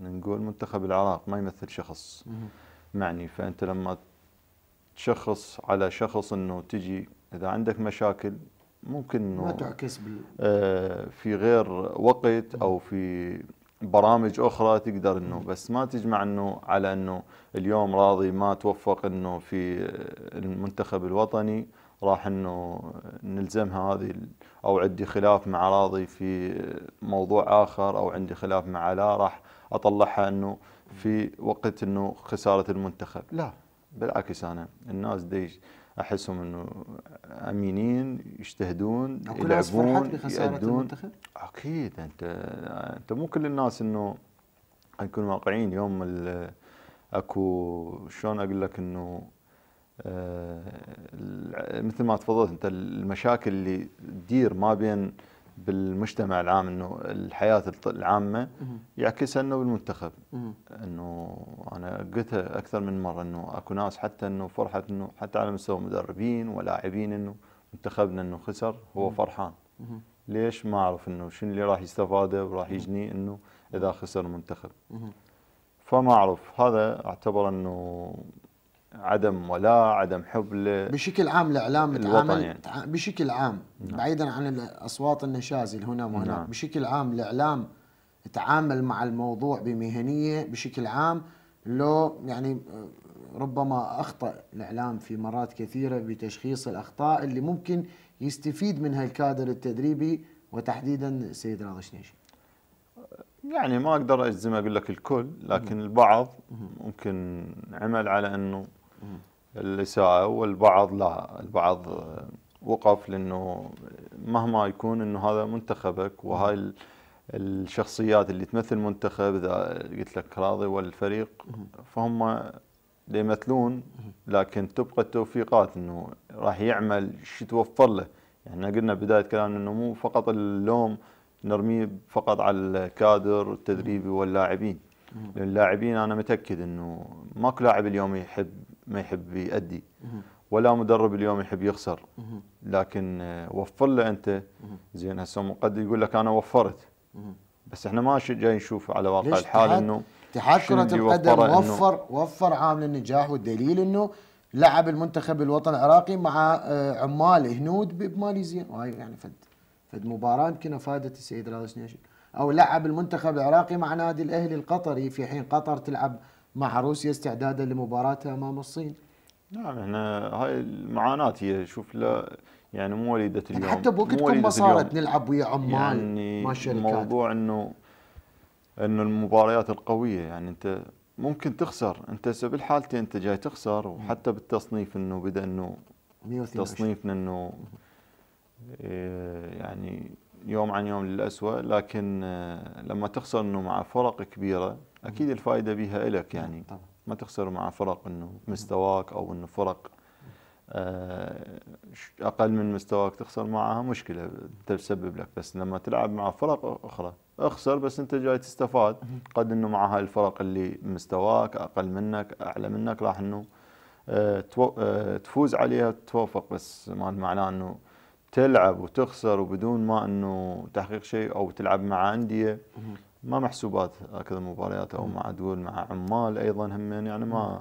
نقول منتخب العراق ما يمثل شخص معني فانت لما تشخص على شخص انه تجي اذا عندك مشاكل ممكن انه ما تعكس بال... آه في غير وقت او في برامج اخرى تقدر انه بس ما تجمع انه على انه اليوم راضي ما توفق انه في المنتخب الوطني راح انه نلزمها هذه او عندي خلاف مع راضي في موضوع اخر او عندي خلاف مع لا راح اطلعها انه في وقت انه خساره المنتخب لا بالعكس انا الناس ديش احسهم انه امينين يجتهدون يلعبون يأدون اكيد انت انت مو كل الناس انه نكون واقعيين يوم اكو شلون اقول لك انه آه، مثل ما تفضلت انت المشاكل اللي تدير ما بين بالمجتمع العام انه الحياه العامه يعكسها انه بالمنتخب انه انا قلتها اكثر من مره انه اكو ناس حتى انه فرحه انه حتى على مستوى مدربين ولاعبين انه منتخبنا انه خسر هو فرحان ليش ما اعرف انه شنو اللي راح يستفاده وراح يجني انه اذا خسر المنتخب فما اعرف هذا اعتبر انه عدم ولاء عدم حب ل...
بشكل عام الاعلام تعامل يعني. بشكل عام نعم. بعيدا عن الاصوات النشاز اللي هنا وهناك نعم. بشكل عام الاعلام تعامل مع الموضوع بمهنيه بشكل عام لو يعني آه، ربما اخطا الاعلام في مرات كثيره بتشخيص الاخطاء اللي ممكن يستفيد منها الكادر التدريبي وتحديدا السيد راضي شنيشي
يعني ما اقدر اجزم اقول لك الكل لكن البعض ممكن عمل على انه الإساءة والبعض لا البعض وقف لأنه مهما يكون أنه هذا منتخبك وهاي الشخصيات اللي تمثل منتخب إذا قلت لك راضي والفريق فهم يمثلون لكن تبقى التوفيقات أنه راح يعمل شو توفر له يعني قلنا بداية كلام أنه مو فقط اللوم نرميه فقط على الكادر التدريبي واللاعبين اللاعبين انا متاكد انه ماكو لاعب اليوم يحب ما يحب يأدي ولا مدرب اليوم يحب يخسر لكن آه، وفر له انت زين هسه قد يقول لك انا وفرت بس احنا ما جاي نشوف على واقع الحال انه اتحاد كرة القدم وفر
وفر عامل النجاح والدليل انه لعب المنتخب الوطني العراقي مع آه، عمال هنود بماليزيا وهاي يعني فد فد مباراة يمكن افادت السيد رادس او لعب المنتخب العراقي مع نادي الاهلي القطري في حين قطر تلعب مع روسيا استعدادا لمباراتها امام الصين
نعم احنا هاي المعاناه هي شوف لا يعني مو وليده يعني اليوم يعني حتى بوقتكم ما صارت نلعب
ويا عمان يعني ما الشركات الموضوع
انه انه المباريات القويه يعني انت ممكن تخسر انت هسه بالحالتين انت جاي تخسر وحتى بالتصنيف انه بدا انه تصنيفنا انه إيه، يعني يوم عن يوم للأسوأ لكن آه، لما تخسر انه مع فرق كبيره اكيد الفائده بها لك يعني نعم، ما تخسر مع فرق انه مستواك او انه فرق آه، اقل من مستواك تخسر معها مشكله تسبب لك بس لما تلعب مع فرق اخرى اخسر بس انت جاي تستفاد قد انه مع هاي الفرق اللي مستواك اقل منك اعلى منك راح انه آه، آه، تفوز عليها تتوفق بس ما معناه انه تلعب وتخسر وبدون ما انه تحقيق شيء او تلعب مع انديه ما محسوبات هكذا مباريات او مع دول مع عمال ايضا هم يعني ما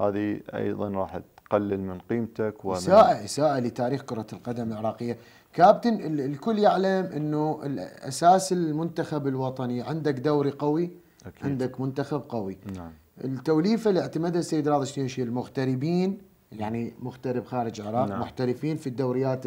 هذه ايضا راح تقلل من قيمتك ومن اساءه
اساءه لتاريخ كره القدم العراقيه كابتن الكل يعلم انه اساس المنتخب الوطني عندك دوري قوي أكيد. عندك منتخب قوي نعم. التوليفه اللي اعتمدها السيد راضي الشنيشي المغتربين يعني مغترب خارج العراق نعم. محترفين في الدوريات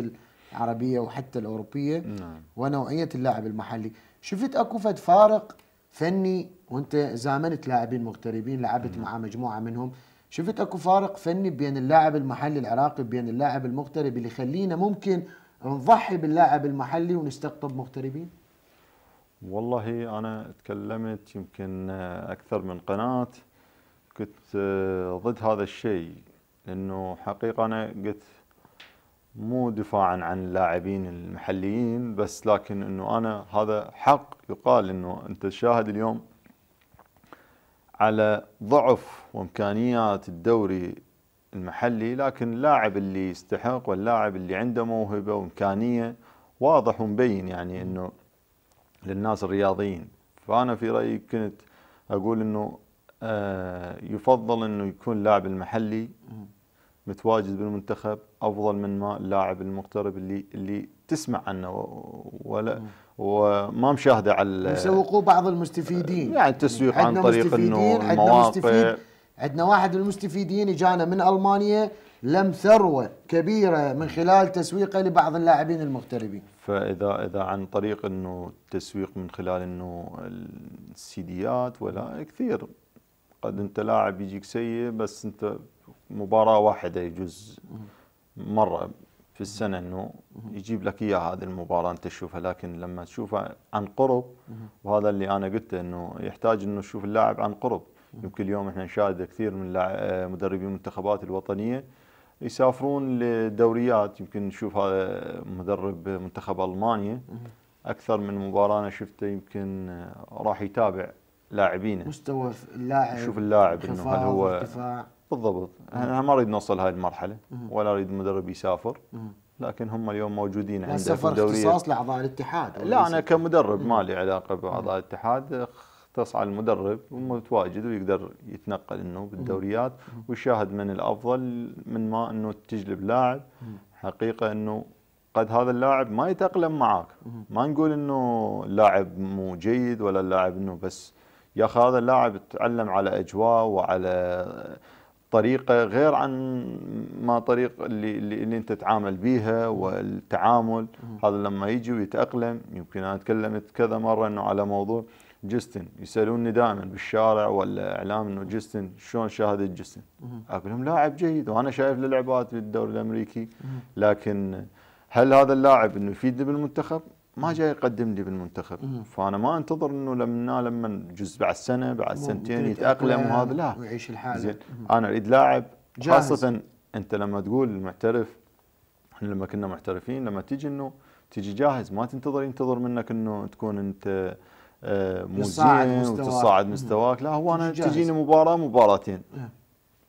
العربيه وحتى الاوروبيه نعم. ونوعيه اللاعب المحلي شفت اكو فد فارق فني وانت زامنت لاعبين مغتربين لعبت مع مجموعه منهم شفت اكو فارق فني بين اللاعب المحلي العراقي بين اللاعب المغترب اللي يخلينا ممكن نضحي باللاعب المحلي ونستقطب مغتربين
والله انا تكلمت يمكن اكثر من قناه كنت ضد هذا الشيء لانه حقيقه انا قلت مو دفاعا عن اللاعبين المحليين بس لكن انه انا هذا حق يقال انه انت شاهد اليوم على ضعف وامكانيات الدوري المحلي لكن اللاعب اللي يستحق واللاعب اللي عنده موهبه وامكانيه واضح ومبين يعني انه للناس الرياضيين فانا في رايي كنت اقول انه آه يفضل انه يكون اللاعب المحلي متواجد بالمنتخب افضل من ما اللاعب المقترب اللي اللي تسمع عنه ولا وما مشاهده على يسوقوا
بعض المستفيدين يعني التسويق عن طريق انه المواقع عندنا واحد من المستفيدين اجانا من المانيا لم ثروه كبيره من خلال تسويقه لبعض اللاعبين المغتربين.
فاذا اذا عن طريق انه التسويق من خلال انه السيديات ولا كثير قد انت لاعب يجيك سيء بس انت مباراه واحده يجوز مره في السنه انه يجيب لك اياها هذه المباراه انت تشوفها لكن لما تشوفها عن قرب وهذا اللي انا قلته انه يحتاج انه تشوف اللاعب عن قرب يمكن اليوم احنا نشاهد كثير من آه، مدربي المنتخبات الوطنيه يسافرون لدوريات يمكن نشوف هذا مدرب منتخب المانيا اكثر من مباراه انا شفته يمكن راح يتابع لاعبينه
مستوى اللاعب شوف اللاعب انه هل هو
بالضبط احنا ما نريد نوصل هاي المرحله ولا اريد مدرب يسافر لكن هم اليوم موجودين عندنا السفر اختصاص
لاعضاء الاتحاد لا انا
كمدرب ما لي علاقه باعضاء الاتحاد اختص على المدرب ومتواجد ويقدر يتنقل انه بالدوريات ويشاهد من الافضل من ما انه تجلب لاعب حقيقه انه قد هذا اللاعب ما يتأقلم معاك ما نقول انه اللاعب مو جيد ولا اللاعب انه بس يا اخي هذا اللاعب تعلم على اجواء وعلى طريقه غير عن ما طريق اللي اللي انت تتعامل بيها والتعامل هذا لما يجي ويتاقلم يمكن انا تكلمت كذا مره انه على موضوع جستن يسالوني دائما بالشارع ولا اعلام انه جستن شلون شاهدت جستن؟ اقول لهم لاعب جيد وانا شايف له لعبات بالدوري الامريكي لكن هل هذا اللاعب انه يفيدني بالمنتخب؟ ما جاي يقدم لي بالمنتخب مم. فانا ما انتظر انه لما لما جزء بعد سنه بعد سنتين يتاقلم وهذا لا
ويعيش الحاله زين
انا اريد لاعب جاهز. خاصه انت لما تقول المحترف احنا لما كنا محترفين لما تيجي انه تيجي جاهز ما تنتظر ينتظر منك انه تكون انت آه، مو زين وتصاعد مستواك لا هو انا تجيني مباراه مباراتين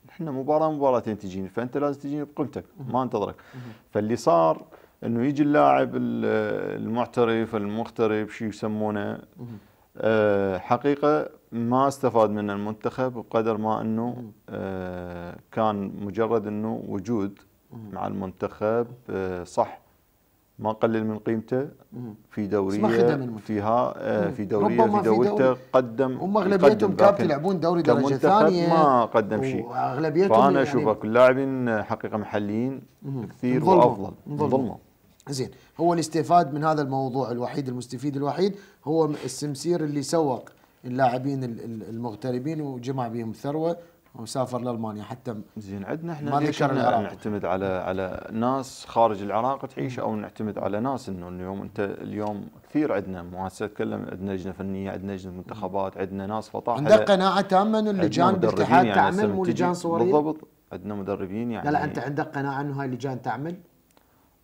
احنا مباراه مباراتين تجيني فانت لازم تجيني بقيمتك ما انتظرك فاللي صار انه يجي اللاعب المعترف المغترب شو يسمونه آه، حقيقه ما استفاد من المنتخب بقدر ما انه آه، كان مجرد انه وجود مع المنتخب آه، صح ما قلل من قيمته في دوريه فيها في دوريه في دولته قدم هم اغلبيتهم كانوا يلعبون دوري درجه ثانيه ما قدم شيء واغلبيتهم فانا اشوف اكو يعني لاعبين حقيقه محليين كثير وافضل ظلمه
زين هو الاستفاد من هذا الموضوع الوحيد المستفيد الوحيد هو السمسير اللي سوق اللاعبين المغتربين وجمع بهم ثروه وسافر لالمانيا حتى زين عندنا احنا ما ذكر نعتمد
على على ناس خارج العراق تعيش او نعتمد على ناس انه اليوم انت اليوم كثير عندنا مؤسسه تكلم عندنا لجنه فنيه عندنا لجنه منتخبات عندنا ناس فطاح عندك قناعه تامه انه اللجان بالاتحاد يعني تعمل ولجان صوريه بالضبط عندنا مدربين يعني لا لا انت
عندك قناعه انه هاي اللجان تعمل؟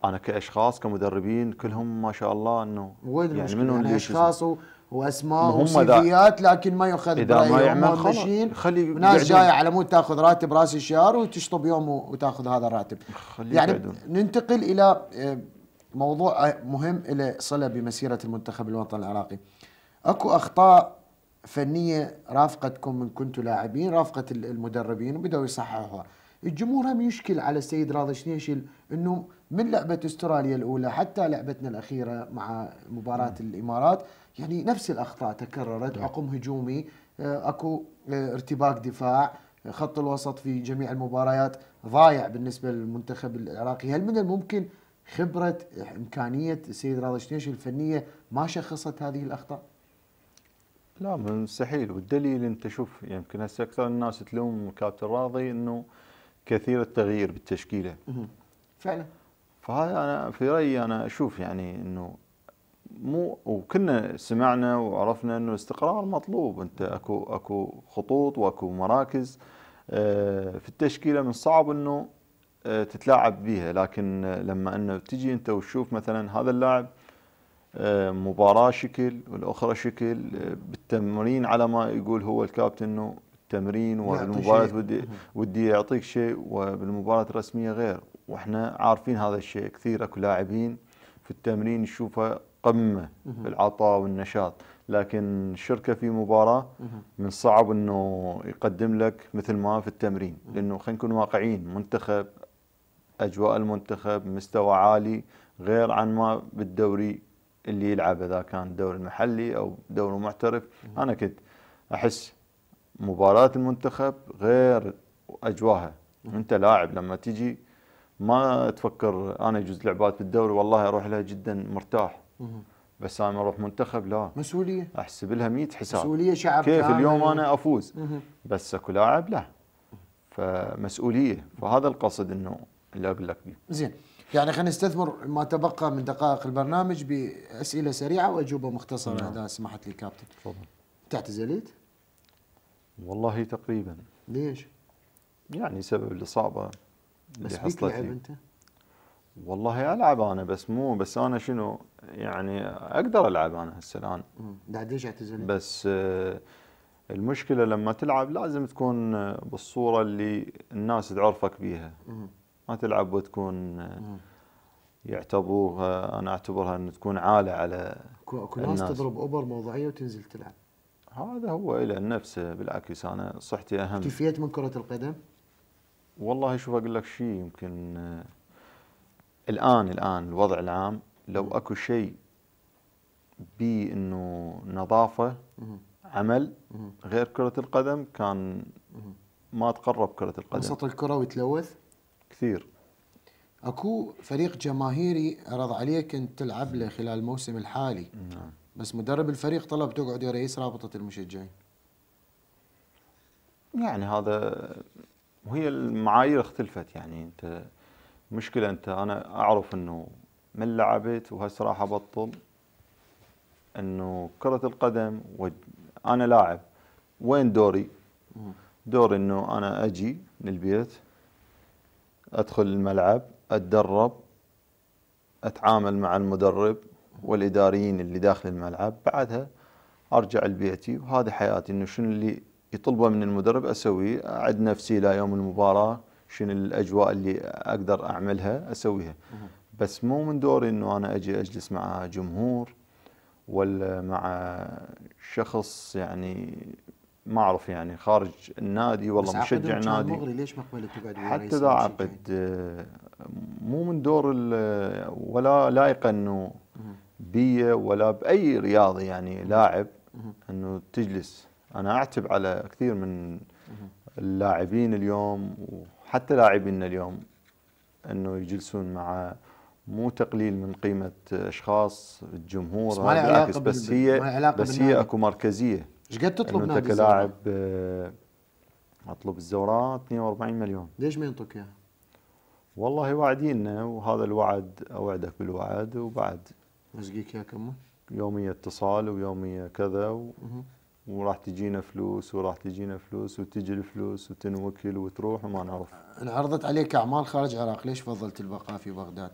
انا كاشخاص كمدربين كلهم ما شاء الله انه وين يعني منهم يعني اشخاص
واسماء وسيفيات لكن ما يؤخذ اذا ما يعمل خلص خلي ناس جايه على مود تاخذ راتب راس الشهر وتشطب يوم وتاخذ هذا الراتب يعني بعدون. ننتقل الى آه، موضوع آه، مهم له صله بمسيره المنتخب الوطني العراقي اكو اخطاء فنيه رافقتكم من كنتوا لاعبين رافقت المدربين وبداوا يصححوها الجمهور هم يشكل على السيد راضي شنيشل انه من لعبة استراليا الأولى حتى لعبتنا الأخيرة مع مباراة م. نعم. الإمارات يعني نفس الأخطاء تكررت نعم. عقم هجومي آه، أكو آه، ارتباك دفاع خط الوسط في جميع المباريات ضايع بالنسبة للمنتخب العراقي هل من الممكن خبرة آه، إمكانية السيد راضشنيش الفنية ما شخصت هذه الأخطاء؟
لا مستحيل والدليل انت شوف يمكن هسه اكثر الناس تلوم كابتن راضي انه كثير التغيير بالتشكيله. فعلا. فهذا انا في رايي انا اشوف يعني انه مو وكنا سمعنا وعرفنا انه الاستقرار مطلوب انت اكو اكو خطوط واكو مراكز آه، في التشكيله من صعب انه آه، تتلاعب بها لكن لما انه تجي انت وتشوف مثلا هذا اللاعب آه، مباراه شكل والاخرى شكل بالتمرين على ما يقول هو الكابتن انه التمرين والمباراه ودي ودي يعطيك شيء وبالمباراه الرسميه غير واحنا عارفين هذا الشيء كثير اكو لاعبين في التمرين يشوفها قمه في العطاء والنشاط لكن الشركه في مباراه من صعب انه يقدم لك مثل ما في التمرين لانه خلينا نكون واقعيين منتخب اجواء المنتخب مستوى عالي غير عن ما بالدوري اللي يلعبه اذا كان الدوري المحلي او دوري محترف انا كنت احس مباراه المنتخب غير اجواها انت لاعب لما تجي ما تفكر انا يجوز لعبات بالدوري والله اروح لها جدا مرتاح بس انا اروح منتخب لا مسؤوليه احسب لها 100 حساب مسؤوليه شعب كيف اليوم انا افوز بس اكو لاعب لا فمسؤوليه فهذا القصد انه اللي اقول لك بيه
زين يعني خلينا نستثمر ما تبقى من دقائق البرنامج باسئله سريعه واجوبه مختصره نعم. اذا سمحت لي كابتن تفضل تعتزلت؟ والله تقريبا
ليش؟ يعني سبب الاصابه بس حصلت لعب انت؟ والله العب انا بس مو بس انا شنو يعني اقدر العب انا هسه الان بعد ليش اعتزلت؟ بس آه، المشكله لما تلعب لازم تكون آه، بالصوره اللي الناس تعرفك بيها ما تلعب وتكون آه، يعتبروها انا اعتبرها ان تكون عاله على
اكو ناس تضرب اوبر موضعيه وتنزل تلعب هذا
هو الى نفسه بالعكس انا صحتي اهم اكتفيت من كره القدم؟ والله شوف اقول لك شيء يمكن آه، الان الان الوضع العام لو اكو شيء بي انه نظافه عمل غير كره القدم كان ما تقرب كره القدم وسط
الكره ويتلوث كثير اكو فريق جماهيري عرض عليك انت تلعب له خلال الموسم الحالي نعم. بس مدرب الفريق طلب تقعد يا رئيس رابطه المشجعين يعني
هذا وهي المعايير اختلفت يعني انت المشكله انت انا اعرف انه من لعبت وهسه راح ابطل انه كرة القدم انا لاعب وين دوري؟ دوري انه انا اجي من البيت ادخل الملعب اتدرب اتعامل مع المدرب والاداريين اللي داخل الملعب بعدها ارجع لبيتي وهذه حياتي انه شنو اللي يطلبه من المدرب اسوي اعد نفسي الى يوم المباراه شنو الاجواء اللي اقدر اعملها اسويها بس مو من دوري انه انا اجي اجلس مع جمهور ولا مع شخص يعني ما اعرف يعني خارج النادي والله مشجع نادي مغري
ليش ما قبلت تقعد حتى ذا عقد
مو من دور ولا لائقه انه بي ولا باي رياضي يعني لاعب انه تجلس انا اعتب على كثير من اللاعبين اليوم وحتى لاعبينا اليوم انه يجلسون مع مو تقليل من قيمه اشخاص الجمهور بس بالعكس بس هي بس هي اكو مركزيه ايش قد تطلب نادي انت كلاعب آه، اطلب الزوراء 42 مليون
ليش ما ينطوك اياها؟
والله واعدينا وهذا الوعد اوعدك بالوعد وبعد مزقيك يا كمه يوميه اتصال ويوميه كذا و... وراح تجينا فلوس وراح تجينا فلوس وتجي الفلوس وتنوكل وتروح وما نعرف
انعرضت عليك اعمال خارج العراق ليش فضلت البقاء في بغداد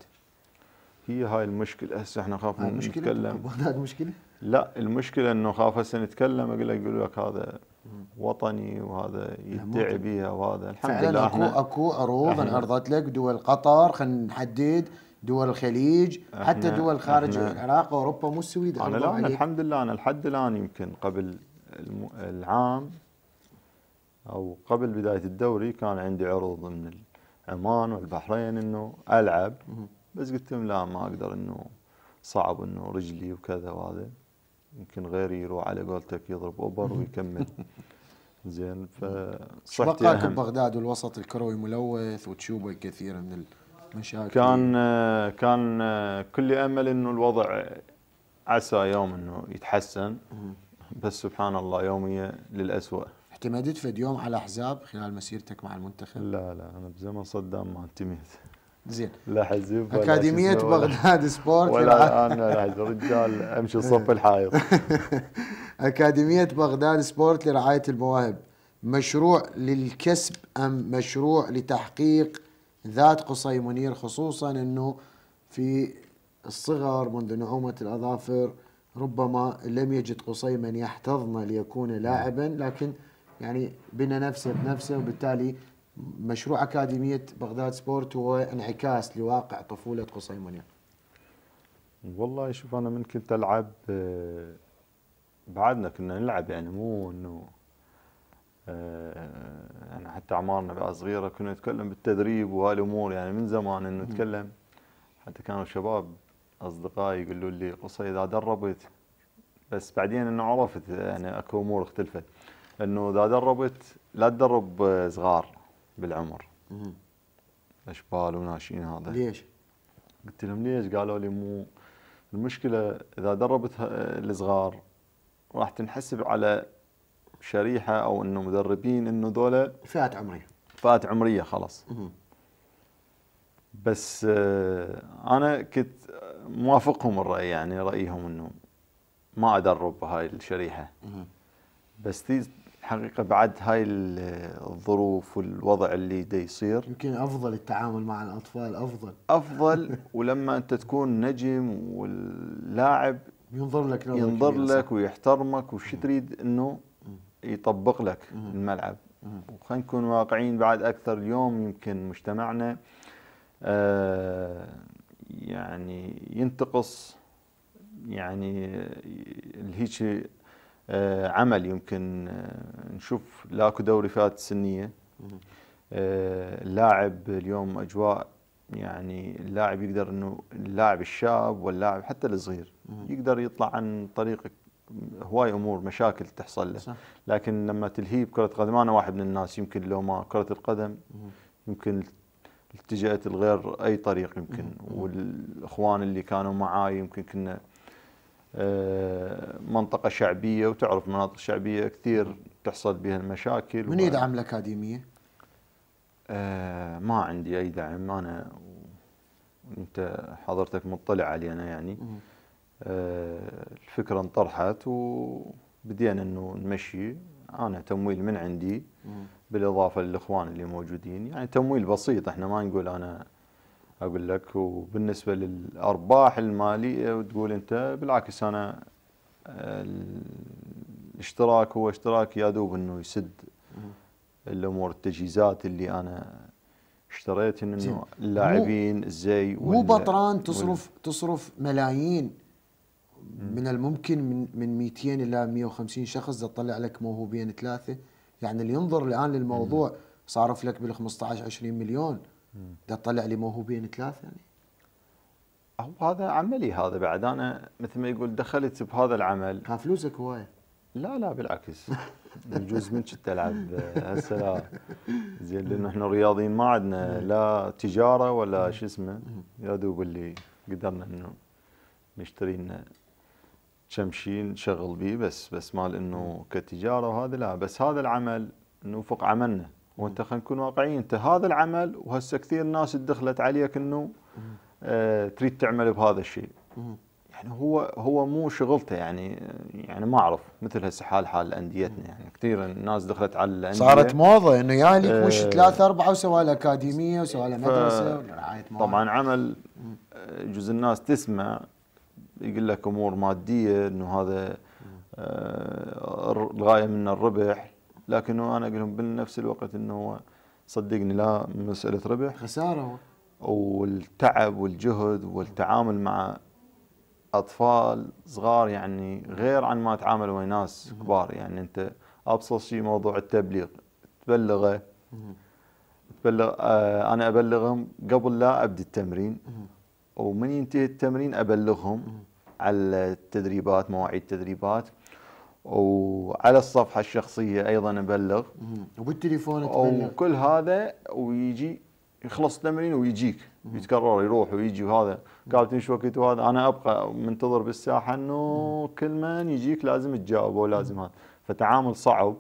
هي هاي المشكله هسه احنا نخاف نتكلم بغداد مشكله لا المشكله انه خاف هسه نتكلم اقول لك يقول لك هذا وطني وهذا يدعي بيها وهذا الحمد فعلا لله اكو اكو
عروض انعرضت لك دول قطر خلينا نحدد دول الخليج حتى دول خارج العراق اوروبا مو السويد انا لا أنا
الحمد لله انا لحد الان يمكن قبل العام او قبل بدايه الدوري كان عندي عروض من عمان والبحرين انه العب بس قلت لهم لا ما اقدر انه صعب انه رجلي وكذا وهذا يمكن غيري يروح على قولتك يضرب اوبر ويكمل زين ف بقاك ببغداد
والوسط الكروي ملوث وتشوبه كثير من المشاكل كان
كان كل امل انه الوضع عسى يوم انه يتحسن بس سبحان الله يومية للأسوأ
اعتمدت في يوم على أحزاب خلال مسيرتك مع المنتخب؟ لا لا أنا بزمن صدام ما اعتمدت زين لا
حزب أكاديمية بغداد سبورت ولا أنا رجال أمشي صف الحائط
أكاديمية بغداد سبورت لرعاية المواهب مشروع للكسب أم مشروع لتحقيق ذات قصي منير خصوصا أنه في الصغر منذ نعومة الأظافر ربما لم يجد قصي من يحتضن ليكون لاعبا لكن يعني بنى نفسه بنفسه وبالتالي مشروع أكاديمية بغداد سبورت هو انعكاس لواقع طفولة قصي منيع والله شوف أنا من كنت ألعب آه،
بعدنا كنا نلعب يعني مو أنه آه، يعني حتى أعمارنا بعد صغيرة كنا نتكلم بالتدريب وهالأمور يعني من زمان أنه نتكلم حتى كانوا شباب اصدقائي يقولوا لي قصي اذا دربت بس بعدين انه عرفت يعني اكو امور اختلفت انه اذا دربت لا تدرب صغار بالعمر اشبال وناشئين هذا ليش؟ قلت لهم ليش؟ قالوا لي مو المشكله اذا دربت الصغار راح تنحسب على شريحه او انه مدربين انه
ذولا فئات عمريه
فئات عمريه خلاص بس آه، انا كنت موافقهم الراي يعني رايهم انه ما ادرب هاي الشريحه بس دي الحقيقه بعد هاي الظروف والوضع اللي دا يصير
يمكن افضل التعامل مع الاطفال افضل
افضل ولما انت تكون نجم واللاعب
ينظر لك ينظر لك
ويحترمك وش تريد انه يطبق لك الملعب وخلينا نكون واقعيين بعد اكثر اليوم يمكن مجتمعنا آه يعني ينتقص يعني الهيك آه، عمل يمكن آه، نشوف لاكو دوري فئات سنيه آه، اللاعب اليوم اجواء يعني اللاعب يقدر انه اللاعب الشاب واللاعب حتى الصغير يقدر يطلع عن طريق هواي امور مشاكل تحصل له صح. لكن لما تلهيه بكره قدم انا واحد من الناس يمكن لو ما كره القدم يمكن التجأت لغير أي طريق يمكن والإخوان اللي كانوا معاي يمكن كنا آه، منطقة شعبية وتعرف مناطق شعبية كثير تحصل بها المشاكل من يدعم الأكاديمية؟ آه، ما عندي أي دعم أنا وأنت حضرتك مطلع علينا يعني آه، الفكرة انطرحت وبدينا أنه نمشي أنا تمويل من عندي مم. بالاضافه للاخوان اللي موجودين يعني تمويل بسيط احنا ما نقول انا اقول لك وبالنسبه للارباح الماليه وتقول انت بالعكس انا الاشتراك آه، هو اشتراك يا دوب انه يسد الامور التجهيزات اللي انا اشتريت انه اللاعبين الزي مو بطران تصرف
وال... تصرف ملايين من الممكن من من 200 الى 150 شخص تطلع لك موهوبين ثلاثه يعني اللي ينظر الان للموضوع صارف لك بال 15 20 مليون ده تطلع لي موهوبين ثلاث يعني
هو هذا عملي هذا بعد انا مثل ما يقول دخلت بهذا العمل كان فلوسك هوايه لا لا بالعكس يجوز من كنت العب هسه لا زين لان احنا رياضيين ما عندنا لا تجاره ولا شو اسمه يا دوب اللي قدرنا انه نشتري لنا كم شيء نشغل به بس بس مال انه كتجاره وهذا لا بس هذا العمل نوفق عملنا وانت خلينا نكون واقعيين انت هذا العمل وهسه كثير ناس دخلت عليك انه آه تريد تعمل بهذا الشيء يعني هو هو مو شغلته يعني يعني ما اعرف مثل هسه حال حال انديتنا يعني كثير الناس دخلت على الانديه صارت موضه انه يا لك آه. مش ثلاثه
اربعه وسوالها اكاديميه وسوالها مدرسه ف... ورعايه طبعا
عمل آه، جزء الناس تسمع يقول لك امور ماديه انه هذا آه، الغايه منه الربح لكن انا اقول لهم بنفس الوقت انه هو صدقني لا مساله ربح خساره والتعب والجهد والتعامل مع اطفال صغار يعني غير عن ما تعامل ويا ناس كبار يعني انت ابسط شيء موضوع التبليغ تبلغه تبلغ آه، انا ابلغهم قبل لا ابدي التمرين ومن ينتهي التمرين ابلغهم على التدريبات مواعيد تدريبات وعلى الصفحه الشخصيه ايضا ابلغ
وبالتليفون تبلغ
وكل هذا ويجي يخلص التمرين ويجيك يتكرر يروح ويجي وهذا قال شو وقت وهذا انا ابقى منتظر بالساحه انه كل من يجيك لازم تجاوبه ولازم هذا فتعامل صعب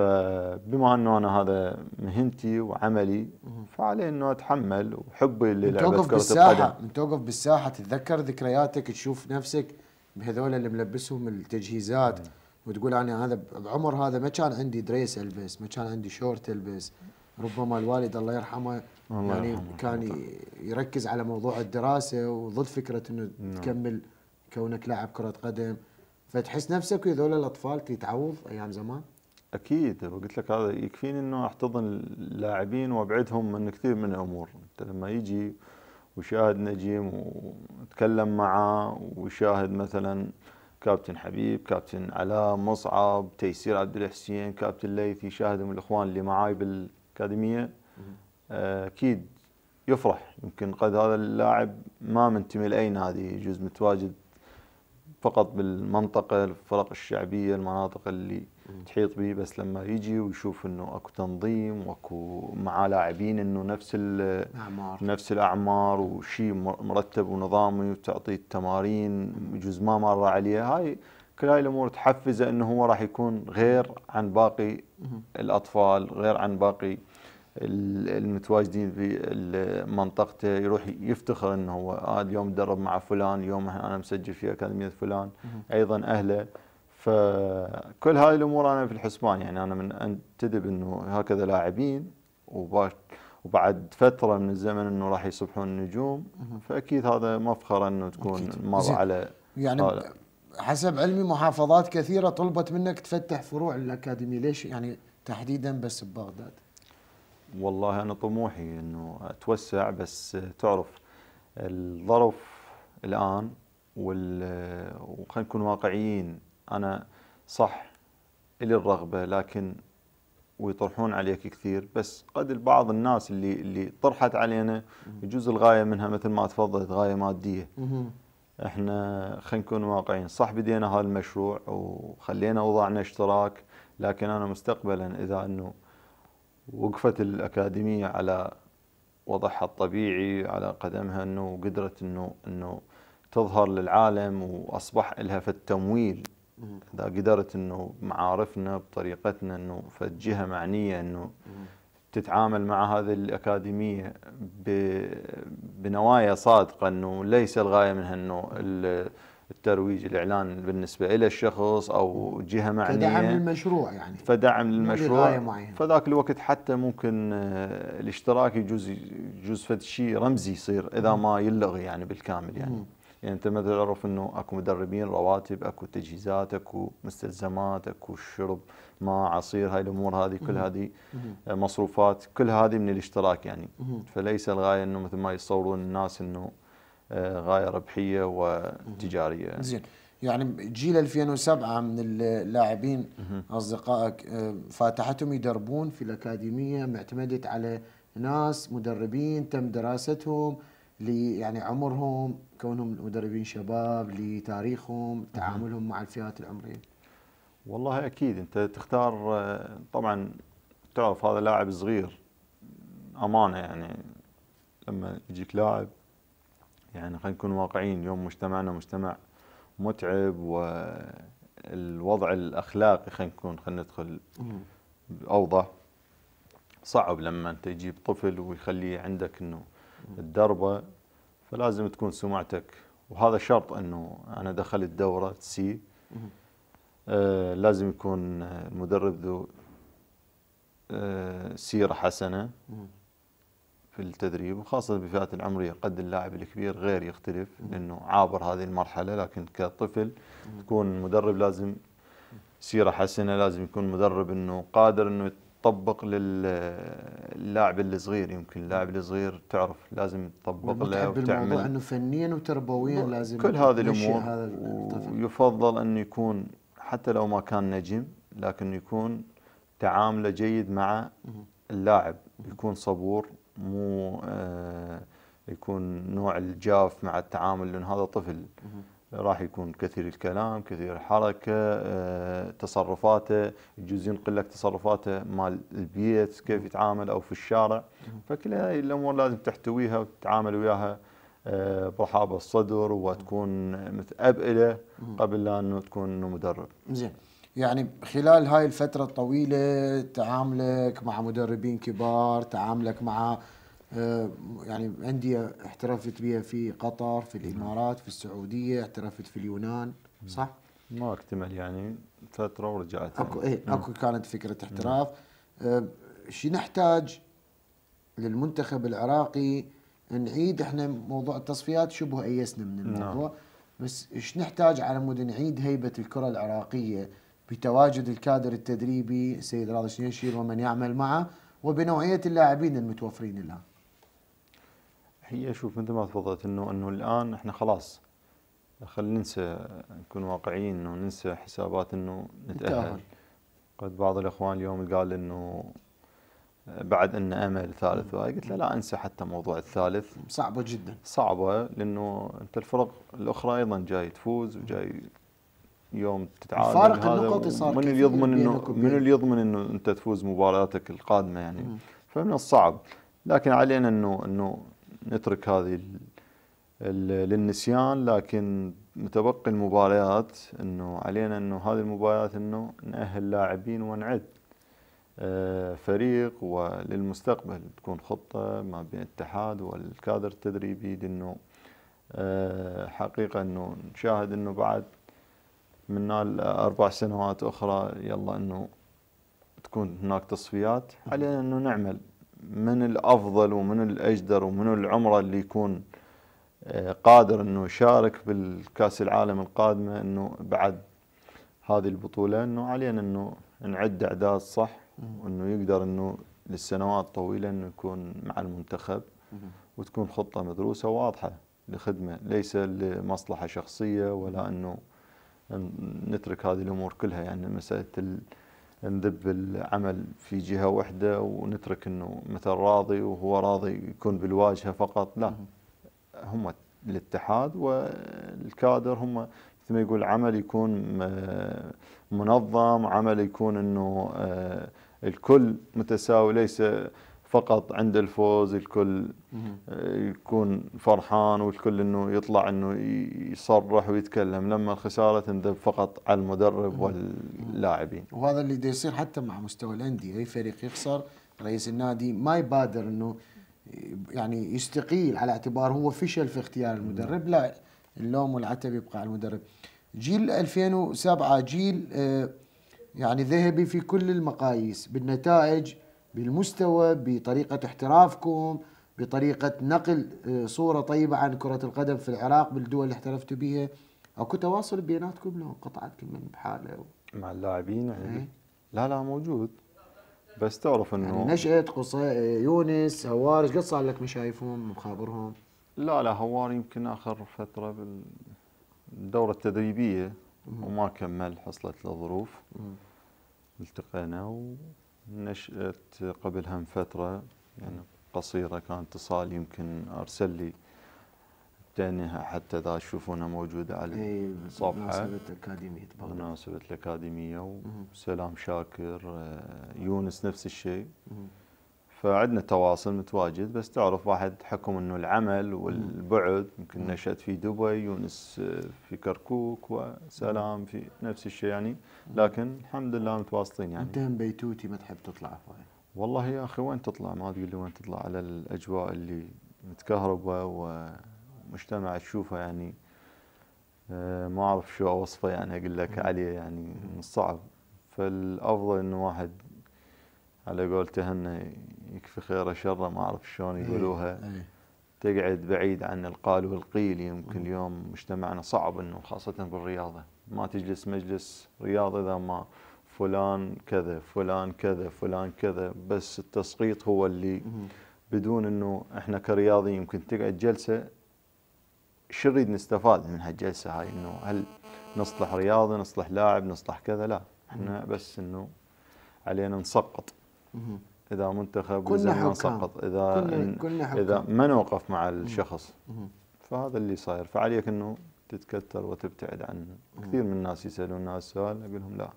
فبما انه انا هذا مهنتي وعملي فعلي انه اتحمل وحبي للعبه كره القدم
من توقف بالساحه تتذكر ذكرياتك تشوف نفسك بهذول اللي ملبسهم التجهيزات وتقول انا هذا بعمر هذا ما كان عندي دريس البس ما كان عندي شورت البس ربما الوالد الله يرحمه الله يعني يرحمه. كان يركز على موضوع الدراسه وضد فكره انه نعم. تكمل كونك لاعب كره قدم فتحس نفسك وهذول الاطفال تتعوض ايام زمان
اكيد قلت لك هذا يكفيني انه احتضن اللاعبين وابعدهم من كثير من الامور انت لما يجي ويشاهد نجيم وتكلم معاه ويشاهد مثلا كابتن حبيب كابتن علاء مصعب تيسير عبد الحسين كابتن ليث يشاهدهم الاخوان اللي معاي بالاكاديميه آه، اكيد يفرح يمكن قد هذا اللاعب ما منتمي لاي نادي يجوز متواجد فقط بالمنطقه الفرق الشعبيه المناطق اللي تحيط به بس لما يجي ويشوف انه اكو تنظيم واكو مع لاعبين انه نفس الأعمار. نفس الاعمار وشيء مرتب ونظامي وتعطيه التمارين يجوز ما مر عليه هاي كل هاي الامور تحفزه انه هو راح يكون غير عن باقي الاطفال غير عن باقي المتواجدين في منطقته يروح يفتخر انه هو آه اليوم درب مع فلان اليوم انا مسجل في اكاديميه فلان ايضا اهله فكل هذه الامور انا في الحسبان يعني انا من انتدب انه هكذا لاعبين وبعد فتره من الزمن انه راح يصبحون نجوم فاكيد هذا مفخر انه تكون مر على يعني طالع.
حسب علمي محافظات كثيره طلبت منك تفتح فروع الاكاديميه ليش يعني تحديدا بس ببغداد؟
والله أنا طموحي أنه أتوسع بس تعرف الظرف الآن وال وخلينا نكون واقعيين أنا صح إلي الرغبة لكن ويطرحون عليك كثير بس قد البعض الناس اللي اللي طرحت علينا يجوز الغايه منها مثل ما تفضلت غايه ماديه احنا خلينا نكون واقعيين صح بدينا هذا المشروع وخلينا وضعنا اشتراك لكن انا مستقبلا اذا انه وقفت الأكاديمية على وضعها الطبيعي على قدمها أنه قدرت أنه أنه تظهر للعالم وأصبح لها في التمويل إذا قدرت أنه معارفنا بطريقتنا أنه فالجهة معنية أنه تتعامل مع هذه الأكاديمية بنوايا صادقة أنه ليس الغاية منها أنه الترويج الاعلان بالنسبه الى الشخص او جهه معنيه فدعم
للمشروع يعني
فدعم للمشروع فذاك الوقت حتى ممكن آه، الاشتراك يجوز يجوز فد شيء رمزي يصير اذا ما يلغي يعني بالكامل يعني يعني انت ما تعرف انه اكو مدربين رواتب اكو تجهيزات اكو مستلزمات اكو شرب ماء عصير هاي الامور هذه كل هذه آه، مصروفات كل هذه من الاشتراك يعني فليس الغايه انه مثل ما يصورون الناس انه آه، غايه ربحيه وتجاريه. زين
يعني جيل 2007 من اللاعبين اصدقائك آه، فاتحتهم يدربون في الاكاديميه معتمدت على ناس مدربين تم دراستهم يعني عمرهم كونهم مدربين شباب لتاريخهم تعاملهم مع الفئات العمريه.
والله اكيد انت تختار آه، طبعا تعرف هذا لاعب صغير امانه يعني لما يجيك لاعب يعني خلينا نكون واقعيين اليوم مجتمعنا مجتمع متعب والوضع الاخلاقي خلينا نكون خلينا ندخل اوضح صعب لما انت تجيب طفل ويخليه عندك انه تدربه فلازم تكون سمعتك وهذا شرط انه انا دخلت دوره سي آه لازم يكون المدرب ذو آه سيره حسنه في التدريب وخاصة بفئات العمرية قد اللاعب الكبير غير يختلف لأنه عابر هذه المرحلة لكن كطفل تكون مدرب لازم سيرة حسنة لازم يكون مدرب أنه قادر أنه يطبق للاعب الصغير يمكن اللاعب الصغير تعرف لازم تطبق له وتعمل انه
فنيا وتربويا لازم كل هذه الامور
ويفضل انه يكون حتى لو ما كان نجم لكن يكون تعامله جيد مع اللاعب يكون صبور مو آه، يكون نوع الجاف مع التعامل لان هذا طفل راح يكون كثير الكلام كثير الحركة آه، تصرفاته يجوز ينقل لك تصرفاته مال البيت كيف يتعامل أو في الشارع فكل هاي الأمور لازم تحتويها وتتعامل وياها آه، برحاب الصدر وتكون مثل قبل قبل انه تكون مدرب
زين يعني خلال هاي الفترة الطويلة تعاملك مع مدربين كبار تعاملك مع آه، يعني أندية احترفت بها في قطر في الإمارات في السعودية احترفت في اليونان صح؟ ما اكتمل يعني فترة ورجعت يعني. اكو ايه اكو كانت فكرة احتراف آه، شو نحتاج للمنتخب العراقي نعيد احنا موضوع التصفيات شبه ايسنا من الموضوع نعم. بس ايش نحتاج على مود نعيد هيبة الكرة العراقية بتواجد الكادر التدريبي السيد راضي شنيشير ومن يعمل معه وبنوعيه اللاعبين المتوفرين لها.
هي شوف مثل ما تفضلت انه انه الان احنا خلاص خلينا ننسى نكون واقعيين وننسى حسابات انه نتاهل. قد بعض الاخوان اليوم قال انه بعد ان امل ثالث قلت له لا انسى حتى موضوع الثالث صعبه جدا صعبه لانه انت الفرق الاخرى ايضا جاي تفوز وجاي يوم تتعادل فارق النقطي صار من اللي يضمن انه من اللي يضمن انه انت تفوز مبارياتك القادمه يعني م. فمن الصعب لكن علينا انه انه نترك هذه للنسيان لكن متبقي المباريات انه علينا انه هذه المباريات انه ناهل لاعبين ونعد آه، فريق وللمستقبل تكون خطه ما بين الاتحاد والكادر التدريبي لانه آه، حقيقه انه نشاهد انه بعد من اربع سنوات اخرى يلا انه تكون هناك تصفيات علينا انه نعمل من الافضل ومن الاجدر ومن العمره اللي يكون آه، قادر انه يشارك بالكاس العالم القادمه انه بعد هذه البطوله انه علينا انه نعد اعداد صح وانه يقدر انه للسنوات الطويله انه يكون مع المنتخب وتكون خطه مدروسه واضحه لخدمه ليس لمصلحه شخصيه ولا انه نترك هذه الامور كلها يعني مساله نذب العمل في جهه واحده ونترك انه مثلا راضي وهو راضي يكون بالواجهه فقط لا هم الاتحاد والكادر هم مثل ما يقول عمل يكون منظم عمل يكون انه آه، الكل متساوي ليس فقط عند الفوز الكل آه، يكون فرحان والكل انه يطلع انه يصرح ويتكلم لما الخساره تنذب فقط على المدرب واللاعبين
وهذا اللي يصير حتى مع مستوى الانديه اي فريق يخسر رئيس النادي ما يبادر انه آه، يعني يستقيل على اعتبار هو فشل في اختيار المدرب لا اللوم والعتب يبقى على المدرب جيل 2007 جيل آه، يعني ذهبي في كل المقاييس بالنتائج بالمستوى بطريقة احترافكم بطريقة نقل آه، صورة طيبة عن كرة القدم في العراق بالدول اللي احترفتوا بها اكو تواصل بيناتكم لو انقطعت من بحاله و... مع اللاعبين يعني لا لا موجود بس
تعرف انه يعني نشأة
قصي آه، يونس هوارج قد صار لك مشايفهم مخابرهم لا
لا هوار يمكن اخر فترة بالدورة التدريبية وما كمل حصلت له ظروف التقينا و نشأت قبلها فترة يعني قصيرة كان اتصال يمكن أرسل لي تانيها حتى إذا تشوفونها موجودة على الصفحة مناسبة
الأكاديمية مناسبة
الأكاديمية وسلام شاكر آه، يونس نفس الشيء فعندنا تواصل متواجد بس تعرف واحد حكم انه العمل والبعد يمكن نشأت في دبي يونس في كركوك وسلام في نفس الشيء يعني لكن الحمد لله متواصلين يعني انت هم بيتوتي ما تحب تطلع وين والله يا اخي وين تطلع ما تقول لي وين تطلع على الاجواء اللي متكهربه ومجتمع تشوفه يعني آه، ما اعرف شو اوصفه يعني اقول لك عليه يعني من الصعب فالافضل انه واحد على قولته انه يكفي خيره شره ما اعرف شلون إيه، يقولوها إيه. تقعد بعيد عن القال والقيل يمكن اليوم مجتمعنا صعب انه خاصه بالرياضه ما تجلس مجلس رياضه اذا ما فلان كذا فلان كذا فلان كذا بس التسقيط هو اللي بدون انه احنا كرياضي يمكن تقعد جلسه شو نريد نستفاد من هالجلسه هاي انه هل نصلح رياضي نصلح لاعب نصلح كذا لا احنا بس انه علينا نسقط اذا منتخب كنا سقط اذا كنا, كنا حكام. اذا ما نوقف مع الشخص فهذا اللي صاير فعليك انه تتكتر وتبتعد عنه كثير من الناس يسالون الناس سؤال اقول لهم لا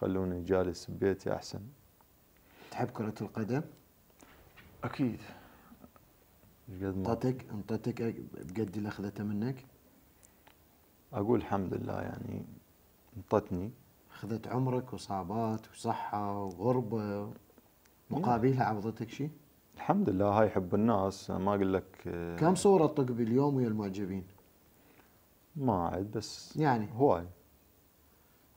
خلوني جالس ببيتي احسن
تحب كرة القدم؟ اكيد انطتك انطتك بقد اللي اخذته منك؟ اقول الحمد لله يعني انطتني اخذت عمرك وصعبات وصحه وغربه مقابلها عوضتك شيء؟
الحمد لله هاي حب الناس ما اقول لك آه، كم صوره تطق باليوم
ويا المعجبين؟ ما عد بس يعني هواي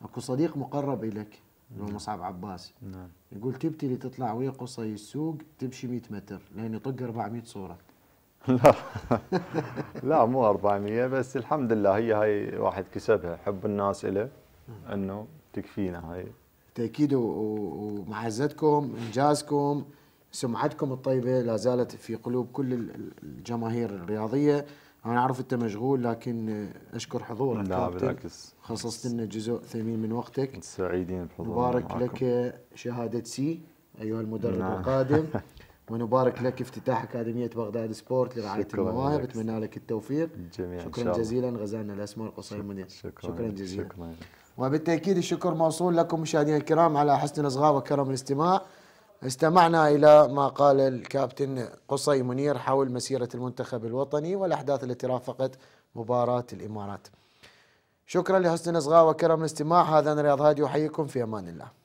اكو صديق مقرب الك اللي هو نعم. مصعب عباس نعم يقول تبتي اللي تطلع ويا قصي السوق تمشي 100 متر لان يطق 400 صوره لا
لا مو 400 بس الحمد لله هي هاي واحد كسبها حب الناس له نعم. انه تكفينا هاي
تاكيد ومعزتكم انجازكم سمعتكم الطيبه لا زالت في قلوب كل الجماهير الرياضيه انا اعرف انت مشغول لكن اشكر حضورك لا نعم، بالعكس خصصت لنا جزء ثمين من وقتك سعيدين بحضورك مبارك معكم. لك شهاده سي ايها المدرب نعم. القادم ونبارك لك افتتاح أكاديمية بغداد سبورت لرعاية المواهب أتمنى لك التوفيق جميع شكرا جزيلا غزالنا الأسماء قصير شكرا, شكرا جزيلا شكرا وبالتأكيد الشكر موصول لكم مشاهدينا الكرام على حسن الإصغاء وكرم الاستماع استمعنا إلى ما قال الكابتن قصي منير حول مسيرة المنتخب الوطني والأحداث التي رافقت مباراة الإمارات شكرا لحسن الإصغاء وكرم الاستماع هذا أنا رياض هادي أحييكم في أمان الله